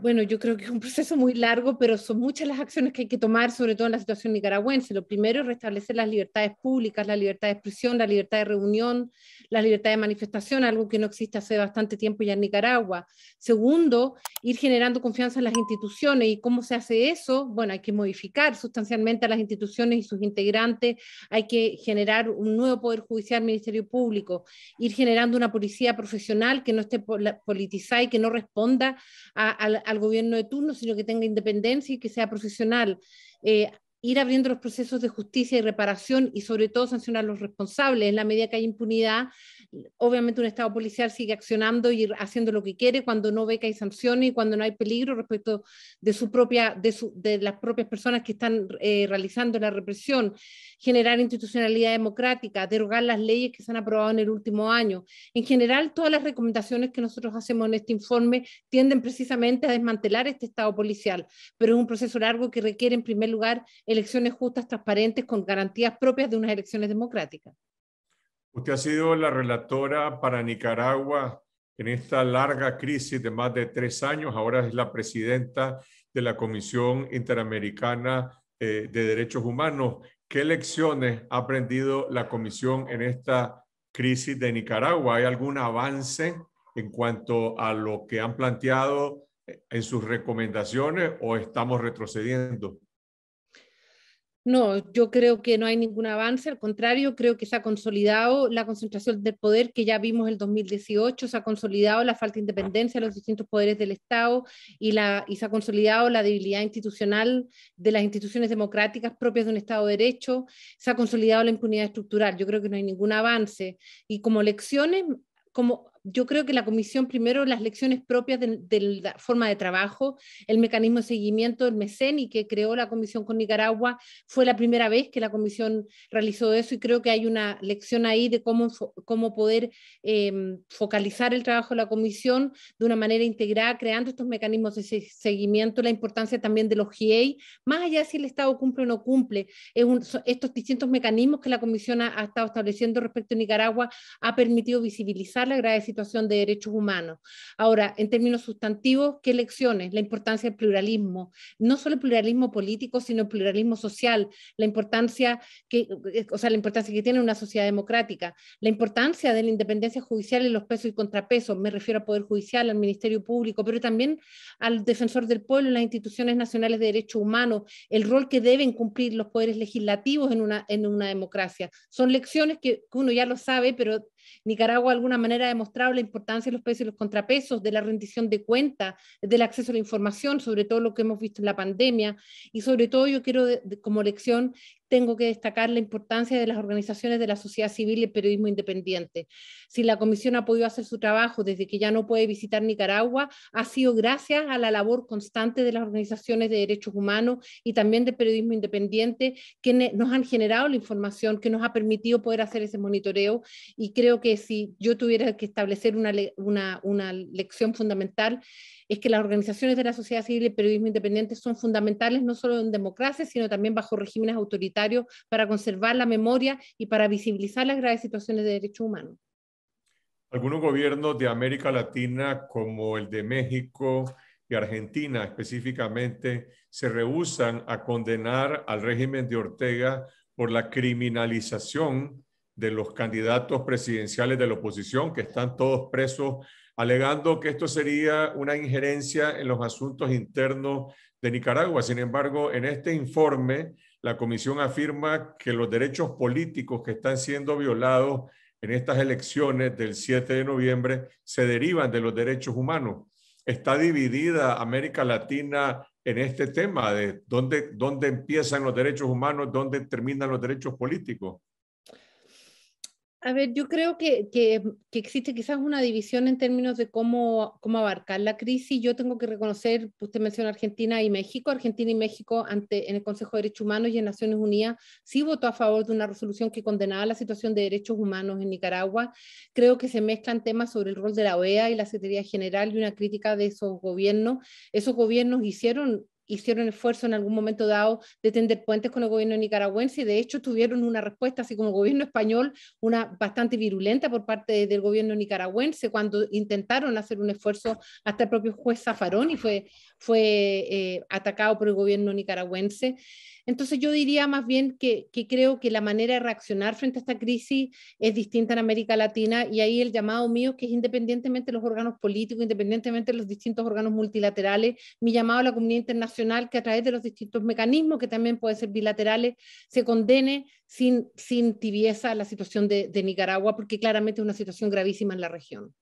Bueno, yo creo que es un proceso muy largo, pero son muchas las acciones que hay que tomar, sobre todo en la situación nicaragüense. Lo primero es restablecer las libertades públicas, la libertad de expresión, la libertad de reunión, la libertad de manifestación, algo que no existe hace bastante tiempo ya en Nicaragua. Segundo, ir generando confianza en las instituciones. ¿Y cómo se hace eso? Bueno, hay que modificar sustancialmente a las instituciones y sus integrantes. Hay que generar un nuevo Poder Judicial, Ministerio Público, ir generando una policía profesional que no esté politizada y que no responda a, a al gobierno de turno, sino que tenga independencia y que sea profesional. Eh, ir abriendo los procesos de justicia y reparación y sobre todo sancionar a los responsables. En la medida que hay impunidad, obviamente un Estado policial sigue accionando y haciendo lo que quiere cuando no ve que hay sanciones y cuando no hay peligro respecto de, su propia, de, las propias personas que están eh, realizando la represión, generar institucionalidad democrática, derogar las leyes que se han aprobado en el último año. En general, todas las recomendaciones que nosotros hacemos en este informe tienden precisamente a desmantelar este Estado policial, pero es un proceso largo que requiere en primer lugar el elecciones justas, transparentes, con garantías propias de unas elecciones democráticas. Usted ha sido la relatora para Nicaragua en esta larga crisis de más de tres años. Ahora es la presidenta de la Comisión Interamericana eh, de Derechos Humanos. ¿Qué lecciones ha aprendido la Comisión en esta crisis de Nicaragua? ¿Hay algún avance en cuanto a lo que han planteado eh, en sus recomendaciones o estamos retrocediendo? No, yo creo que no hay ningún avance, al contrario, creo que se ha consolidado la concentración del poder que ya vimos en el 2018, se ha consolidado la falta de independencia de los distintos poderes del Estado y, y se ha consolidado la debilidad institucional de las instituciones democráticas propias de un Estado de Derecho, se ha consolidado la impunidad estructural. Yo creo que no hay ningún avance. Y como lecciones, como yo creo que la comisión, primero, las lecciones propias de, la forma de trabajo, el mecanismo de seguimiento del y que creó la comisión con Nicaragua, fue la primera vez que la comisión realizó eso y creo que hay una lección ahí de cómo, cómo poder em, focalizar el trabajo de la comisión de una manera integrada, creando estos mecanismos de seguimiento, la importancia también de los GIEI, más allá si el Estado cumple o no cumple, estos distintos mecanismos que la comisión ha, estado estableciendo respecto a Nicaragua ha permitido visibilizar la situación de derechos humanos. Ahora, en términos sustantivos, ¿qué lecciones? La importancia del pluralismo, no solo el pluralismo político, sino el pluralismo social, la importancia que, eh, o sea, la importancia que tiene una sociedad democrática, la importancia de la independencia judicial y los pesos y contrapesos, me refiero al Poder Judicial, al Ministerio Público, pero también al defensor del pueblo, las instituciones nacionales de derechos humanos, el rol que deben cumplir los poderes legislativos en una, en una democracia. Son lecciones que uno ya lo sabe, pero Nicaragua de alguna manera ha demostrado la importancia de los pesos y los contrapesos, de la rendición de cuentas, del acceso a la información, sobre todo lo que hemos visto en la pandemia. Y sobre todo yo quiero como lección tengo que destacar la importancia de las organizaciones de la sociedad civil y el periodismo independiente. Si la comisión ha podido hacer su trabajo desde que ya no puede visitar Nicaragua, ha sido gracias a la labor constante de las organizaciones de derechos humanos y también de periodismo independiente que nos han generado la información, que nos ha permitido poder hacer ese monitoreo. Y creo que si yo tuviera que establecer una, una, una lección fundamental, es que las organizaciones de la sociedad civil y el periodismo independiente son fundamentales no solo en democracia, sino también bajo regímenes autoritarios para conservar la memoria y para visibilizar las graves situaciones de derechos humanos. Algunos gobiernos de América Latina, como el de México y Argentina específicamente, se rehusan a condenar al régimen de Ortega por la criminalización de los candidatos presidenciales de la oposición, que están todos presos, alegando que esto sería una injerencia en los asuntos internos de Nicaragua. Sin embargo, en este informe la comisión afirma que los derechos políticos que están siendo violados en estas elecciones del 7 de noviembre se derivan de los derechos humanos. Está dividida América Latina en este tema de dónde, dónde empiezan los derechos humanos, dónde terminan los derechos políticos. A ver, yo creo que, que, existe quizás una división en términos de cómo, cómo abarcar la crisis. Yo tengo que reconocer, usted menciona Argentina y México. Argentina y México ante, en el Consejo de Derechos Humanos y en Naciones Unidas sí votó a favor de una resolución que condenaba la situación de derechos humanos en Nicaragua. Creo que se mezclan temas sobre el rol de la OEA y la Secretaría General y una crítica de esos gobiernos. Esos gobiernos hicieron hicieron esfuerzo en algún momento dado de tender puentes con el gobierno nicaragüense y de hecho tuvieron una respuesta, así como el gobierno español, una bastante virulenta por parte del gobierno nicaragüense cuando intentaron hacer un esfuerzo hasta el propio juez y fue, fue eh, atacado por el gobierno nicaragüense. Entonces yo diría más bien que, que, creo que la manera de reaccionar frente a esta crisis es distinta en América Latina y ahí el llamado mío que es independientemente de los órganos políticos, independientemente de los distintos órganos multilaterales, mi llamado a la comunidad internacional que a través de los distintos mecanismos, que también pueden ser bilaterales, se condene sin, sin tibieza la situación de, de Nicaragua, porque claramente es una situación gravísima en la región.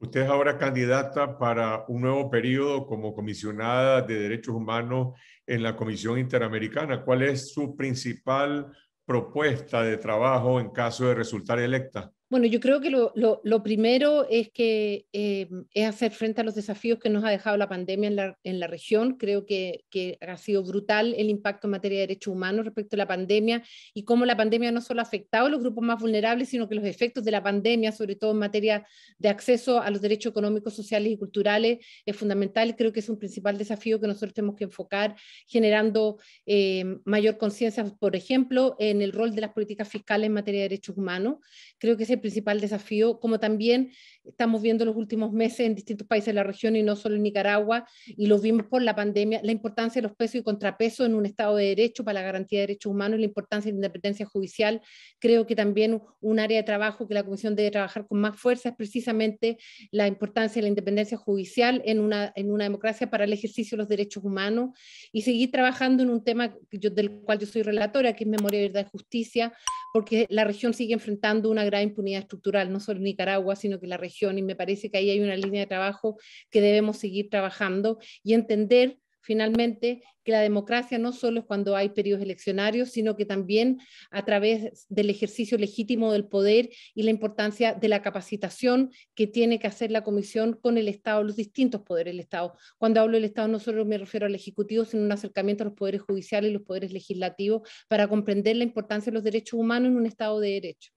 Usted es ahora candidata para un nuevo periodo como comisionada de derechos humanos en la Comisión Interamericana. ¿Cuál es su principal propuesta de trabajo en caso de resultar electa? Bueno, yo creo que lo, lo, lo primero es que eh, es hacer frente a los desafíos que nos ha dejado la pandemia en la, en la región. Creo que, que, ha sido brutal el impacto en materia de derechos humanos respecto a la pandemia y cómo la pandemia no solo ha afectado a los grupos más vulnerables, sino que los efectos de la pandemia, sobre todo en materia de acceso a los derechos económicos, sociales y culturales, es fundamental. Creo que es un principal desafío que nosotros tenemos que enfocar generando eh, mayor conciencia, por ejemplo, en el rol de las políticas fiscales en materia de derechos humanos. Creo que ese principal desafío, como también estamos viendo los últimos meses en distintos países de la región y no solo en Nicaragua, y lo vimos por la pandemia, la importancia de los pesos y contrapesos en un Estado de Derecho para la garantía de derechos humanos la importancia de la independencia judicial. Creo que también un área de trabajo que la Comisión debe trabajar con más fuerza es precisamente la importancia de la independencia judicial en una, en una democracia para el ejercicio de los derechos humanos y seguir trabajando en un tema yo, del cual yo soy relatora, que es memoria, verdad y justicia, porque la región sigue enfrentando una gran impunidad estructural, no solo en Nicaragua, sino que en la región, y me parece que ahí hay una línea de trabajo que debemos seguir trabajando y entender finalmente que la democracia no solo es cuando hay periodos eleccionarios, sino que también a través del ejercicio legítimo del poder y la importancia de la capacitación que tiene que hacer la Comisión con el Estado, los distintos poderes del Estado. Cuando hablo del Estado no solo me refiero al Ejecutivo, sino un acercamiento a los poderes judiciales y los poderes legislativos para comprender la importancia de los derechos humanos en un Estado de derecho.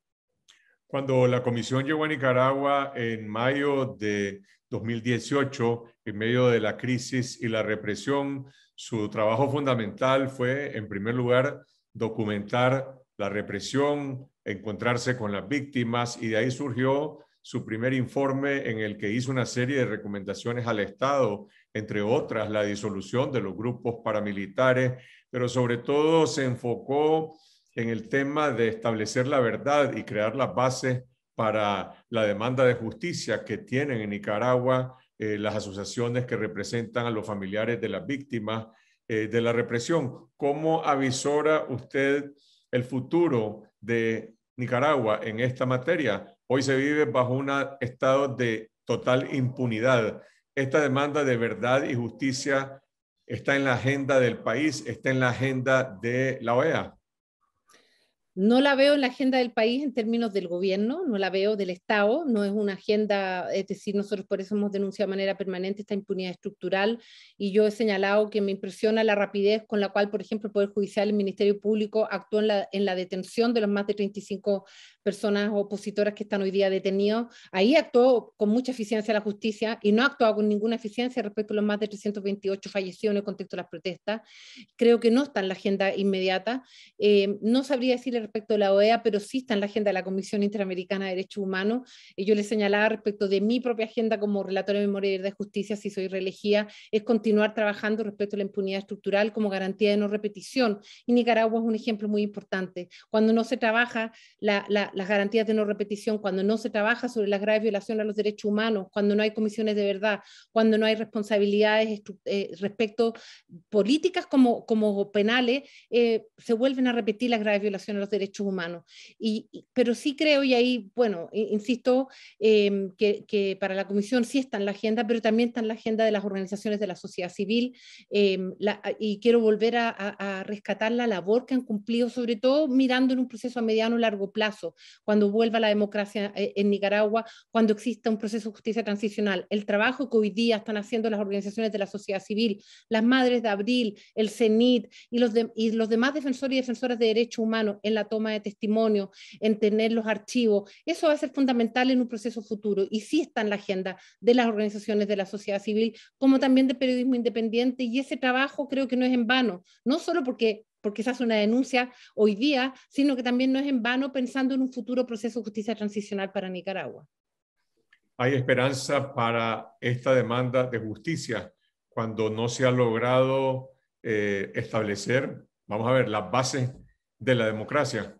Cuando la Comisión llegó a Nicaragua en mayo de 2018, en medio de la crisis y la represión, su trabajo fundamental fue, en primer lugar, documentar la represión, encontrarse con las víctimas y de ahí surgió su primer informe en el que hizo una serie de recomendaciones al Estado, entre otras la disolución de los grupos paramilitares, pero sobre todo se enfocó en el tema de establecer la verdad y crear las bases para la demanda de justicia que tienen en Nicaragua eh, las asociaciones que representan a los familiares de las víctimas eh, de la represión. ¿Cómo avisora usted el futuro de Nicaragua en esta materia? Hoy se vive bajo un estado de total impunidad. Esta demanda de verdad y justicia está en la agenda del país, está en la agenda de la OEA. No la veo en la agenda del país en términos del gobierno, no la veo del Estado, no es una agenda, es decir, nosotros por eso hemos denunciado de manera permanente esta impunidad estructural y yo he señalado que me impresiona la rapidez con la cual, por ejemplo, el Poder Judicial, el Ministerio Público actuó en la, en la detención de los más de 35 personas opositoras que están hoy día detenidos. Ahí actuó con mucha eficiencia la justicia y no ha actuado con ninguna eficiencia respecto a los más de 328 fallecidos en el contexto de las protestas. Creo que no está en la agenda inmediata. Eh, no sabría decirle respecto e a la OEA, pero sí está en la agenda de la Comisión Interamericana de Derechos Humanos. Y eh, yo le señalaba respecto de mi propia agenda como relatora de memoria y verdad justicia, si soy reelegida, es continuar trabajando respecto a la impunidad estructural como garantía de no repetición. Y Nicaragua es un ejemplo muy importante. Cuando no se trabaja la, la las garantías de no repetición, cuando no se trabaja sobre las graves violaciones a los derechos humanos, cuando no hay comisiones de verdad, cuando no hay responsabilidades eh, respecto políticas como, penales, eh, se vuelven a repetir las graves violaciones a los derechos humanos. Y, pero sí creo, y ahí, bueno, insisto, em, que, para la comisión sí está en la agenda, pero también está en la agenda de las organizaciones de la sociedad civil, em, y quiero volver a, rescatar la labor que han cumplido, sobre todo mirando en un proceso a mediano largo plazo, cuando vuelva la democracia eh, en Nicaragua, cuando exista un proceso de justicia transicional. El trabajo que hoy día están haciendo las organizaciones de la sociedad civil, las Madres de Abril, el CENIT y los, y los demás defensores y defensoras de derechos humanos en la toma de testimonio, en tener los archivos, eso va a ser fundamental en un proceso futuro y sí está en la agenda de las organizaciones de la sociedad civil, como también de periodismo independiente y ese trabajo creo que no es en vano, no solo porque porque esa es una denuncia hoy día, sino que también no es en vano pensando en un futuro proceso de justicia transicional para Nicaragua. Hay esperanza para esta demanda de justicia cuando no se ha logrado eh, establecer, vamos a ver, las bases de la democracia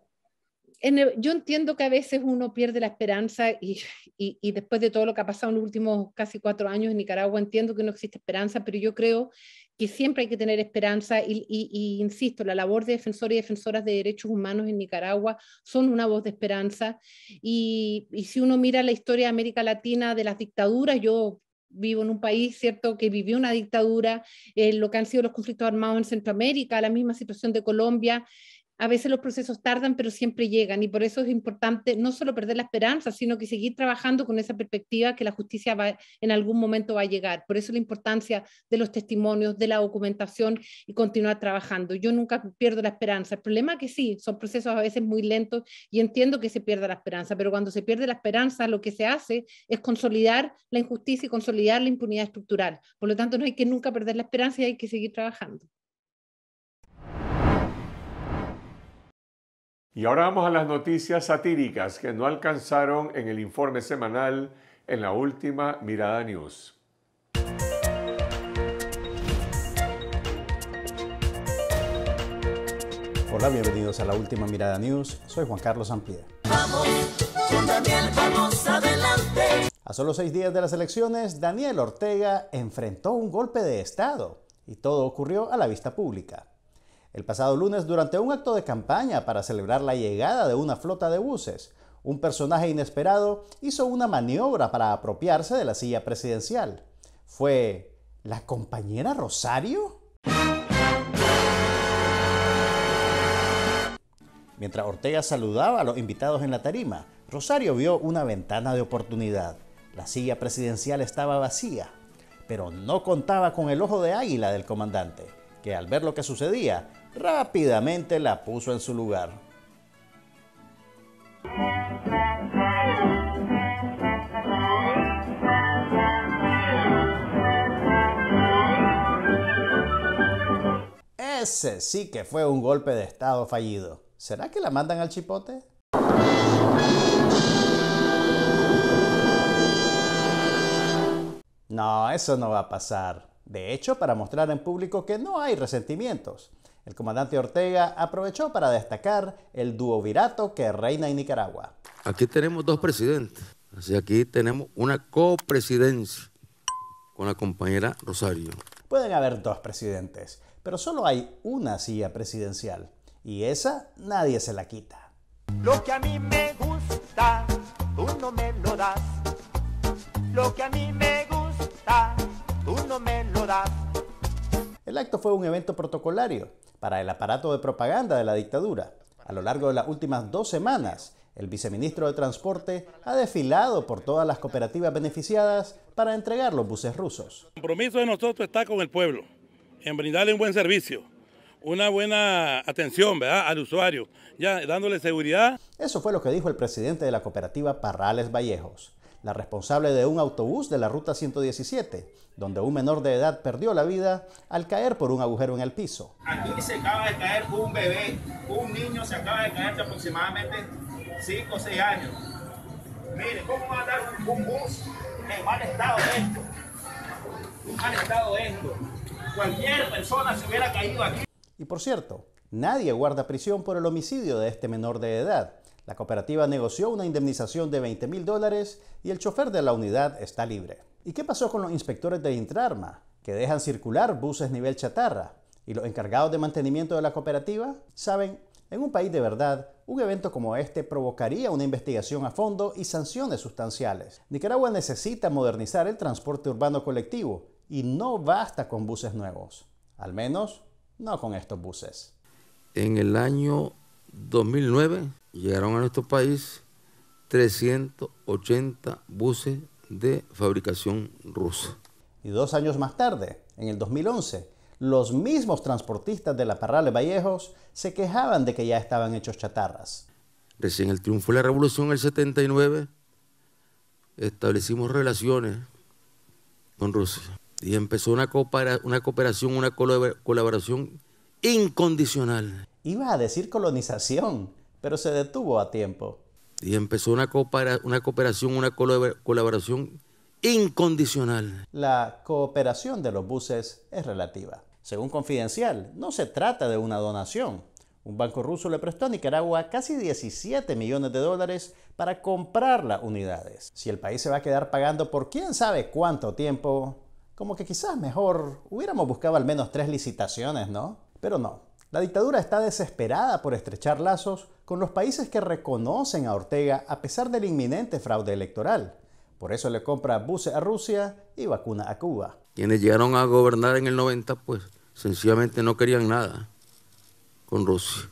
yo entiendo que a veces uno pierde la esperanza y, después de todo lo que ha pasado en los últimos casi cuatro años en Nicaragua, entiendo que no existe esperanza, pero yo creo que siempre hay que tener esperanza y, insisto, la labor de defensores y defensoras de derechos humanos en Nicaragua son una voz de esperanza y, si uno mira la historia de América Latina de las dictaduras, yo vivo en un país, ¿cierto?, que vivió una dictadura, eh, lo que han sido los conflictos armados en Centroamérica, la misma situación de Colombia, a veces los procesos tardan, pero siempre llegan y por eso es importante no solo perder la esperanza, sino que seguir trabajando con esa perspectiva que la justicia va, en algún momento va a llegar. Por eso la importancia de los testimonios, de la documentación y continuar trabajando. Yo nunca pierdo la esperanza. El problema es que sí, son procesos a veces muy lentos y entiendo que se pierda la esperanza, pero cuando se pierde la esperanza, lo que se hace es consolidar la injusticia y consolidar la impunidad estructural. Por lo tanto, no hay que nunca perder la esperanza y hay que seguir trabajando. Y ahora vamos a las noticias satíricas que no alcanzaron en el informe semanal en la última Mirada News. Hola, bienvenidos a la última Mirada News. Soy Juan Carlos Sampier A solo seis días de las elecciones, Daniel Ortega enfrentó un golpe de Estado y todo ocurrió a la vista pública. El pasado lunes, durante un acto de campaña para celebrar la llegada de una flota de buses, un personaje inesperado hizo una maniobra para apropiarse de la silla presidencial. ¿Fue la compañera Rosario? Mientras Ortega saludaba a los invitados en la tarima, Rosario vio una ventana de oportunidad. La silla presidencial estaba vacía, pero no contaba con el ojo de águila del comandante, que al ver lo que sucedía, rápidamente la puso en su lugar. Ese sí que fue un golpe de estado fallido. ¿Será que la mandan al chipote? No, eso no va a pasar. De hecho, para mostrar en público que no hay resentimientos. El comandante Ortega aprovechó para destacar el duovirato que reina en Nicaragua. Aquí tenemos dos presidentes, así aquí tenemos una copresidencia con la compañera Rosario. Pueden haber dos presidentes, pero solo hay una silla presidencial y esa nadie se la quita. Lo que a mí me gusta, tú no me lo das. Lo que a mí me gusta, tú no me lo das. El acto fue un evento protocolario para el aparato de propaganda de la dictadura. A lo largo de las últimas dos semanas, el viceministro de Transporte ha desfilado por todas las cooperativas beneficiadas para entregar los buses rusos. El compromiso de nosotros está con el pueblo, en brindarle un buen servicio, una buena atención al usuario, ya dándole seguridad. Eso fue lo que dijo el presidente de la cooperativa Parrales Vallejos la responsable de un autobús de la Ruta 117, donde un menor de edad perdió la vida al caer por un agujero en el piso. Aquí se acaba de caer un bebé, un niño se acaba de caer de aproximadamente 5 o 6 años. Mire, ¿cómo va a dar un bus en mal estado esto? mal estado esto. Cualquier persona se hubiera caído aquí. Y por cierto, nadie guarda prisión por el homicidio de este menor de edad la cooperativa negoció una indemnización de 20 mil dólares y el chofer de la unidad está libre. ¿Y qué pasó con los inspectores de Intrarma, que dejan circular buses nivel chatarra? ¿Y los encargados de mantenimiento de la cooperativa? Saben, en un país de verdad, un evento como este provocaría una investigación a fondo y sanciones sustanciales. Nicaragua necesita modernizar el transporte urbano colectivo y no basta con buses nuevos, al menos no con estos buses. En el año 2009 llegaron a nuestro país 380 buses de fabricación rusa. Y dos años más tarde, en el 2011, los mismos transportistas de la Parral Vallejos se quejaban de que ya estaban hechos chatarras. Recién el triunfo de la revolución en el 79, establecimos relaciones con Rusia y empezó una, una cooperación, una colaboración incondicional. Iba a decir colonización, pero se detuvo a tiempo. Y empezó una, una cooperación, una colaboración incondicional. La cooperación de los buses es relativa. Según Confidencial, no se trata de una donación. Un banco ruso le prestó a Nicaragua casi 17 millones de dólares para comprar las unidades. Si el país se va a quedar pagando por quién sabe cuánto tiempo, como que quizás mejor hubiéramos buscado al menos tres licitaciones, ¿no? Pero no, la dictadura está desesperada por estrechar lazos con los países que reconocen a Ortega a pesar del inminente fraude electoral. Por eso le compra buses a Rusia y vacuna a Cuba. Quienes llegaron a gobernar en el 90, pues sencillamente no querían nada con Rusia.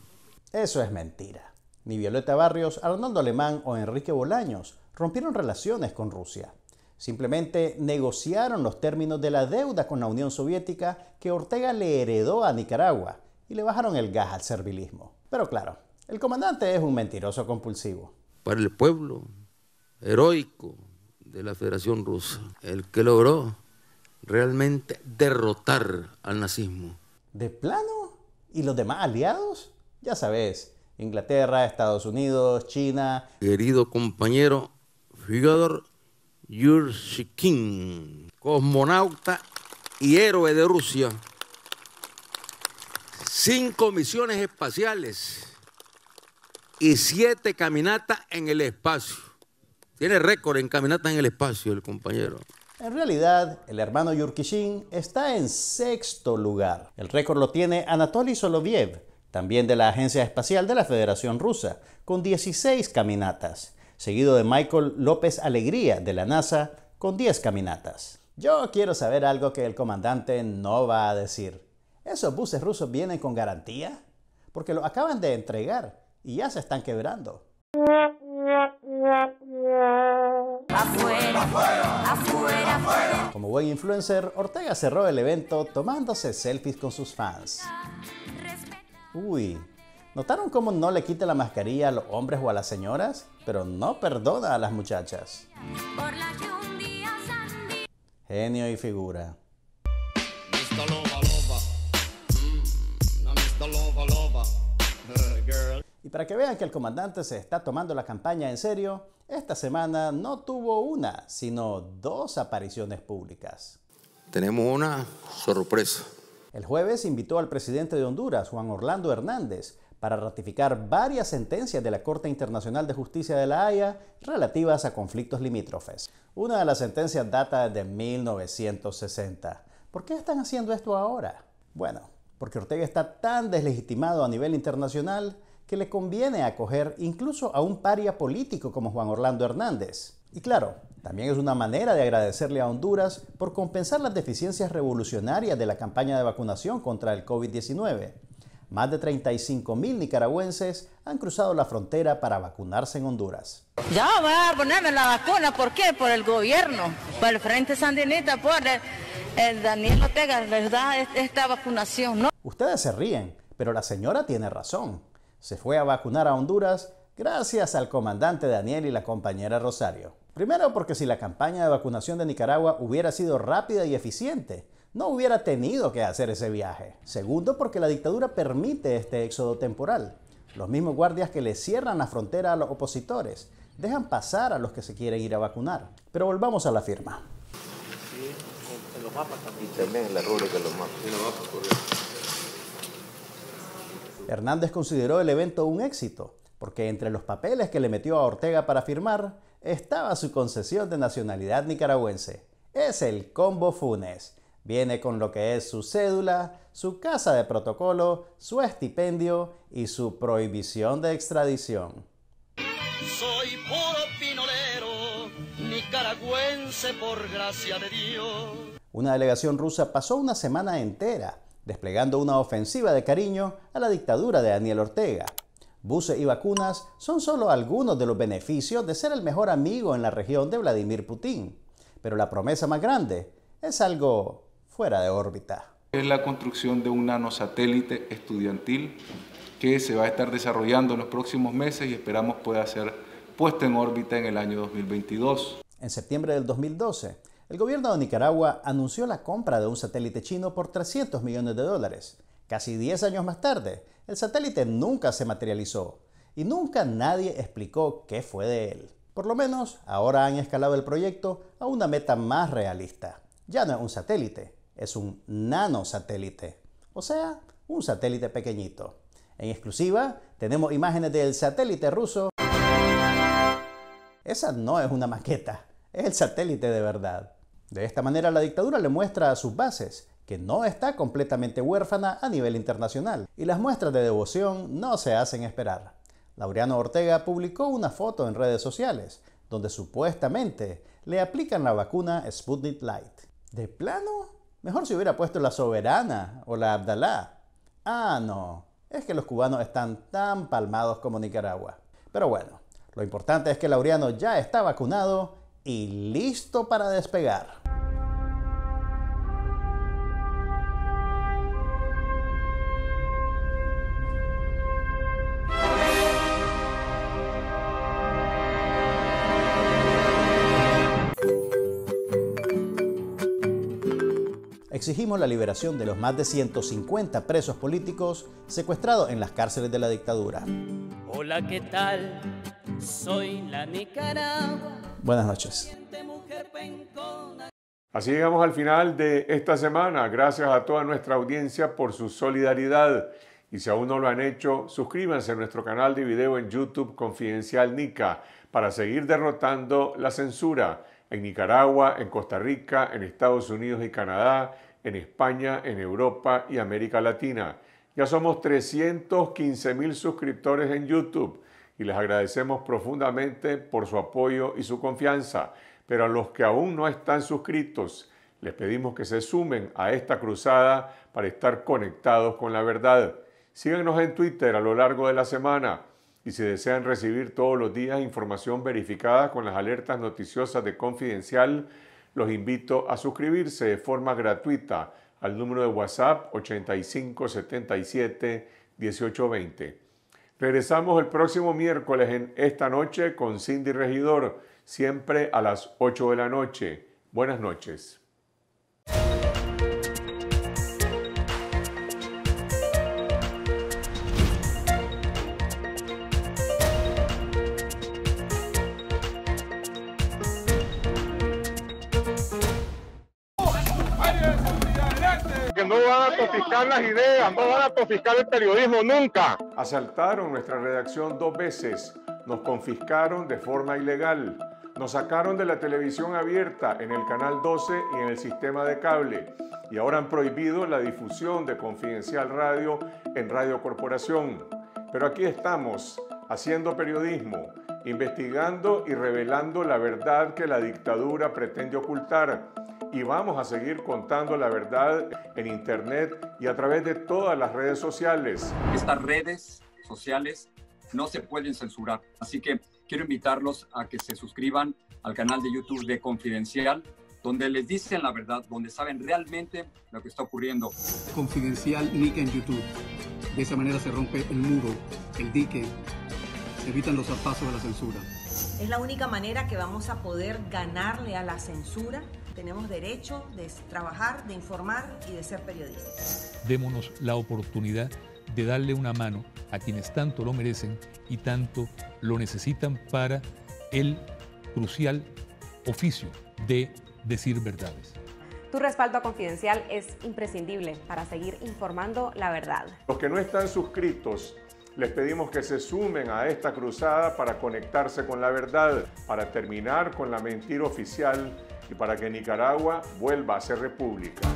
Eso es mentira. Ni Violeta Barrios, Arnoldo Alemán o Enrique Bolaños rompieron relaciones con Rusia. Simplemente negociaron los términos de la deuda con la Unión Soviética que Ortega le heredó a Nicaragua y le bajaron el gas al servilismo. Pero claro, el comandante es un mentiroso compulsivo. Para el pueblo heroico de la Federación Rusa, el que logró realmente derrotar al nazismo. ¿De plano? ¿Y los demás aliados? Ya sabes, Inglaterra, Estados Unidos, China. Querido compañero Fyodor Yurshikin, cosmonauta y héroe de Rusia cinco misiones espaciales y siete caminatas en el espacio. Tiene récord en caminatas en el espacio el compañero. En realidad, el hermano Yurkishin está en sexto lugar. El récord lo tiene Anatoly Soloviev, también de la Agencia Espacial de la Federación Rusa, con 16 caminatas, seguido de Michael López Alegría de la NASA, con 10 caminatas. Yo quiero saber algo que el comandante no va a decir. ¿Esos buses rusos vienen con garantía? Porque lo acaban de entregar y ya se están quebrando. Como buen influencer, Ortega cerró el evento tomándose selfies con sus fans. Uy, ¿notaron cómo no le quita la mascarilla a los hombres o a las señoras? Pero no perdona a las muchachas. Genio y figura. Y para que vean que el comandante se está tomando la campaña en serio, esta semana no tuvo una, sino dos apariciones públicas. Tenemos una sorpresa. El jueves invitó al presidente de Honduras, Juan Orlando Hernández, para ratificar varias sentencias de la Corte Internacional de Justicia de la Haya relativas a conflictos limítrofes. Una de las sentencias data de 1960. ¿Por qué están haciendo esto ahora? Bueno, porque Ortega está tan deslegitimado a nivel internacional que le conviene acoger incluso a un paria político como Juan Orlando Hernández. Y claro, también es una manera de agradecerle a Honduras por compensar las deficiencias revolucionarias de la campaña de vacunación contra el COVID-19. Más de 35 mil nicaragüenses han cruzado la frontera para vacunarse en Honduras. Ya va a ponerme la vacuna, ¿por qué? Por el gobierno, por el Frente Sandinista, por el, el Daniel Ortega, ¿verdad? Esta vacunación, ¿no? Ustedes se ríen, pero la señora tiene razón se fue a vacunar a Honduras gracias al comandante Daniel y la compañera Rosario. Primero porque si la campaña de vacunación de Nicaragua hubiera sido rápida y eficiente, no hubiera tenido que hacer ese viaje. Segundo porque la dictadura permite este éxodo temporal. Los mismos guardias que le cierran la frontera a los opositores dejan pasar a los que se quieren ir a vacunar. Pero volvamos a la firma. Y también los Hernández consideró el evento un éxito, porque entre los papeles que le metió a Ortega para firmar estaba su concesión de nacionalidad nicaragüense. Es el combo Funes. Viene con lo que es su cédula, su casa de protocolo, su estipendio y su prohibición de extradición. Soy puro pinolero, nicaragüense por gracia de Dios. Una delegación rusa pasó una semana entera desplegando una ofensiva de cariño a la dictadura de Daniel Ortega. Buses y vacunas son solo algunos de los beneficios de ser el mejor amigo en la región de Vladimir Putin, pero la promesa más grande es algo fuera de órbita. Es la construcción de un nanosatélite estudiantil que se va a estar desarrollando en los próximos meses y esperamos pueda ser puesto en órbita en el año 2022. En septiembre del 2012, el gobierno de Nicaragua anunció la compra de un satélite chino por 300 millones de dólares. Casi 10 años más tarde, el satélite nunca se materializó y nunca nadie explicó qué fue de él. Por lo menos ahora han escalado el proyecto a una meta más realista. Ya no es un satélite, es un nanosatélite, o sea, un satélite pequeñito. En exclusiva, tenemos imágenes del satélite ruso. Esa no es una maqueta, es el satélite de verdad. De esta manera la dictadura le muestra a sus bases que no está completamente huérfana a nivel internacional, y las muestras de devoción no se hacen esperar. Laureano Ortega publicó una foto en redes sociales, donde supuestamente le aplican la vacuna Sputnik Light. ¿De plano? Mejor si hubiera puesto la soberana o la Abdalá. Ah, no, es que los cubanos están tan palmados como Nicaragua. Pero bueno, lo importante es que Laureano ya está vacunado y listo para despegar. exigimos la liberación de los más de 150 presos políticos secuestrados en las cárceles de la dictadura. Hola, ¿qué tal? Soy la Nicaragua. Buenas noches. Así llegamos al final de esta semana. Gracias a toda nuestra audiencia por su solidaridad. Y si aún no lo han hecho, suscríbanse a nuestro canal de video en YouTube Confidencial Nica para seguir derrotando la censura en Nicaragua, en Costa Rica, en Estados Unidos y Canadá, en España, en Europa y América Latina. Ya somos 315 mil suscriptores en YouTube y les agradecemos profundamente por su apoyo y su confianza. Pero a los que aún no están suscritos, les pedimos que se sumen a esta cruzada para estar conectados con la verdad. Síguenos en Twitter a lo largo de la semana y si desean recibir todos los días información verificada con las alertas noticiosas de Confidencial, los invito a suscribirse de forma gratuita al número de WhatsApp 8577 1820. Regresamos el próximo miércoles en esta noche con Cindy Regidor, siempre a las 8 de la noche. Buenas noches. las ideas, no van a confiscar el periodismo nunca. Asaltaron nuestra redacción dos veces, nos confiscaron de forma ilegal, nos sacaron de la televisión abierta en el canal 12 y en el sistema de cable y ahora han prohibido la difusión de Confidencial Radio en Radio Corporación. Pero aquí estamos, haciendo periodismo, investigando y revelando la verdad que la dictadura pretende ocultar y vamos a seguir contando la verdad en Internet y a través de todas las redes sociales. Estas redes sociales no se pueden censurar, así que quiero invitarlos a que se suscriban al canal de YouTube de Confidencial, donde les dicen la verdad, donde saben realmente lo que está ocurriendo. Confidencial Nick en YouTube. De esa manera se rompe el muro, el dique, se evitan los zapazos de la censura. Es la única manera que vamos a poder ganarle a la censura tenemos derecho de trabajar, de informar y de ser periodistas. Démonos la oportunidad de darle una mano a quienes tanto lo merecen y tanto lo necesitan para el crucial oficio de decir verdades. Tu respaldo Confidencial es imprescindible para seguir informando la verdad. Los que no están suscritos, les pedimos que se sumen a esta cruzada para conectarse con la verdad, para terminar con la mentira oficial y para que Nicaragua vuelva a ser república.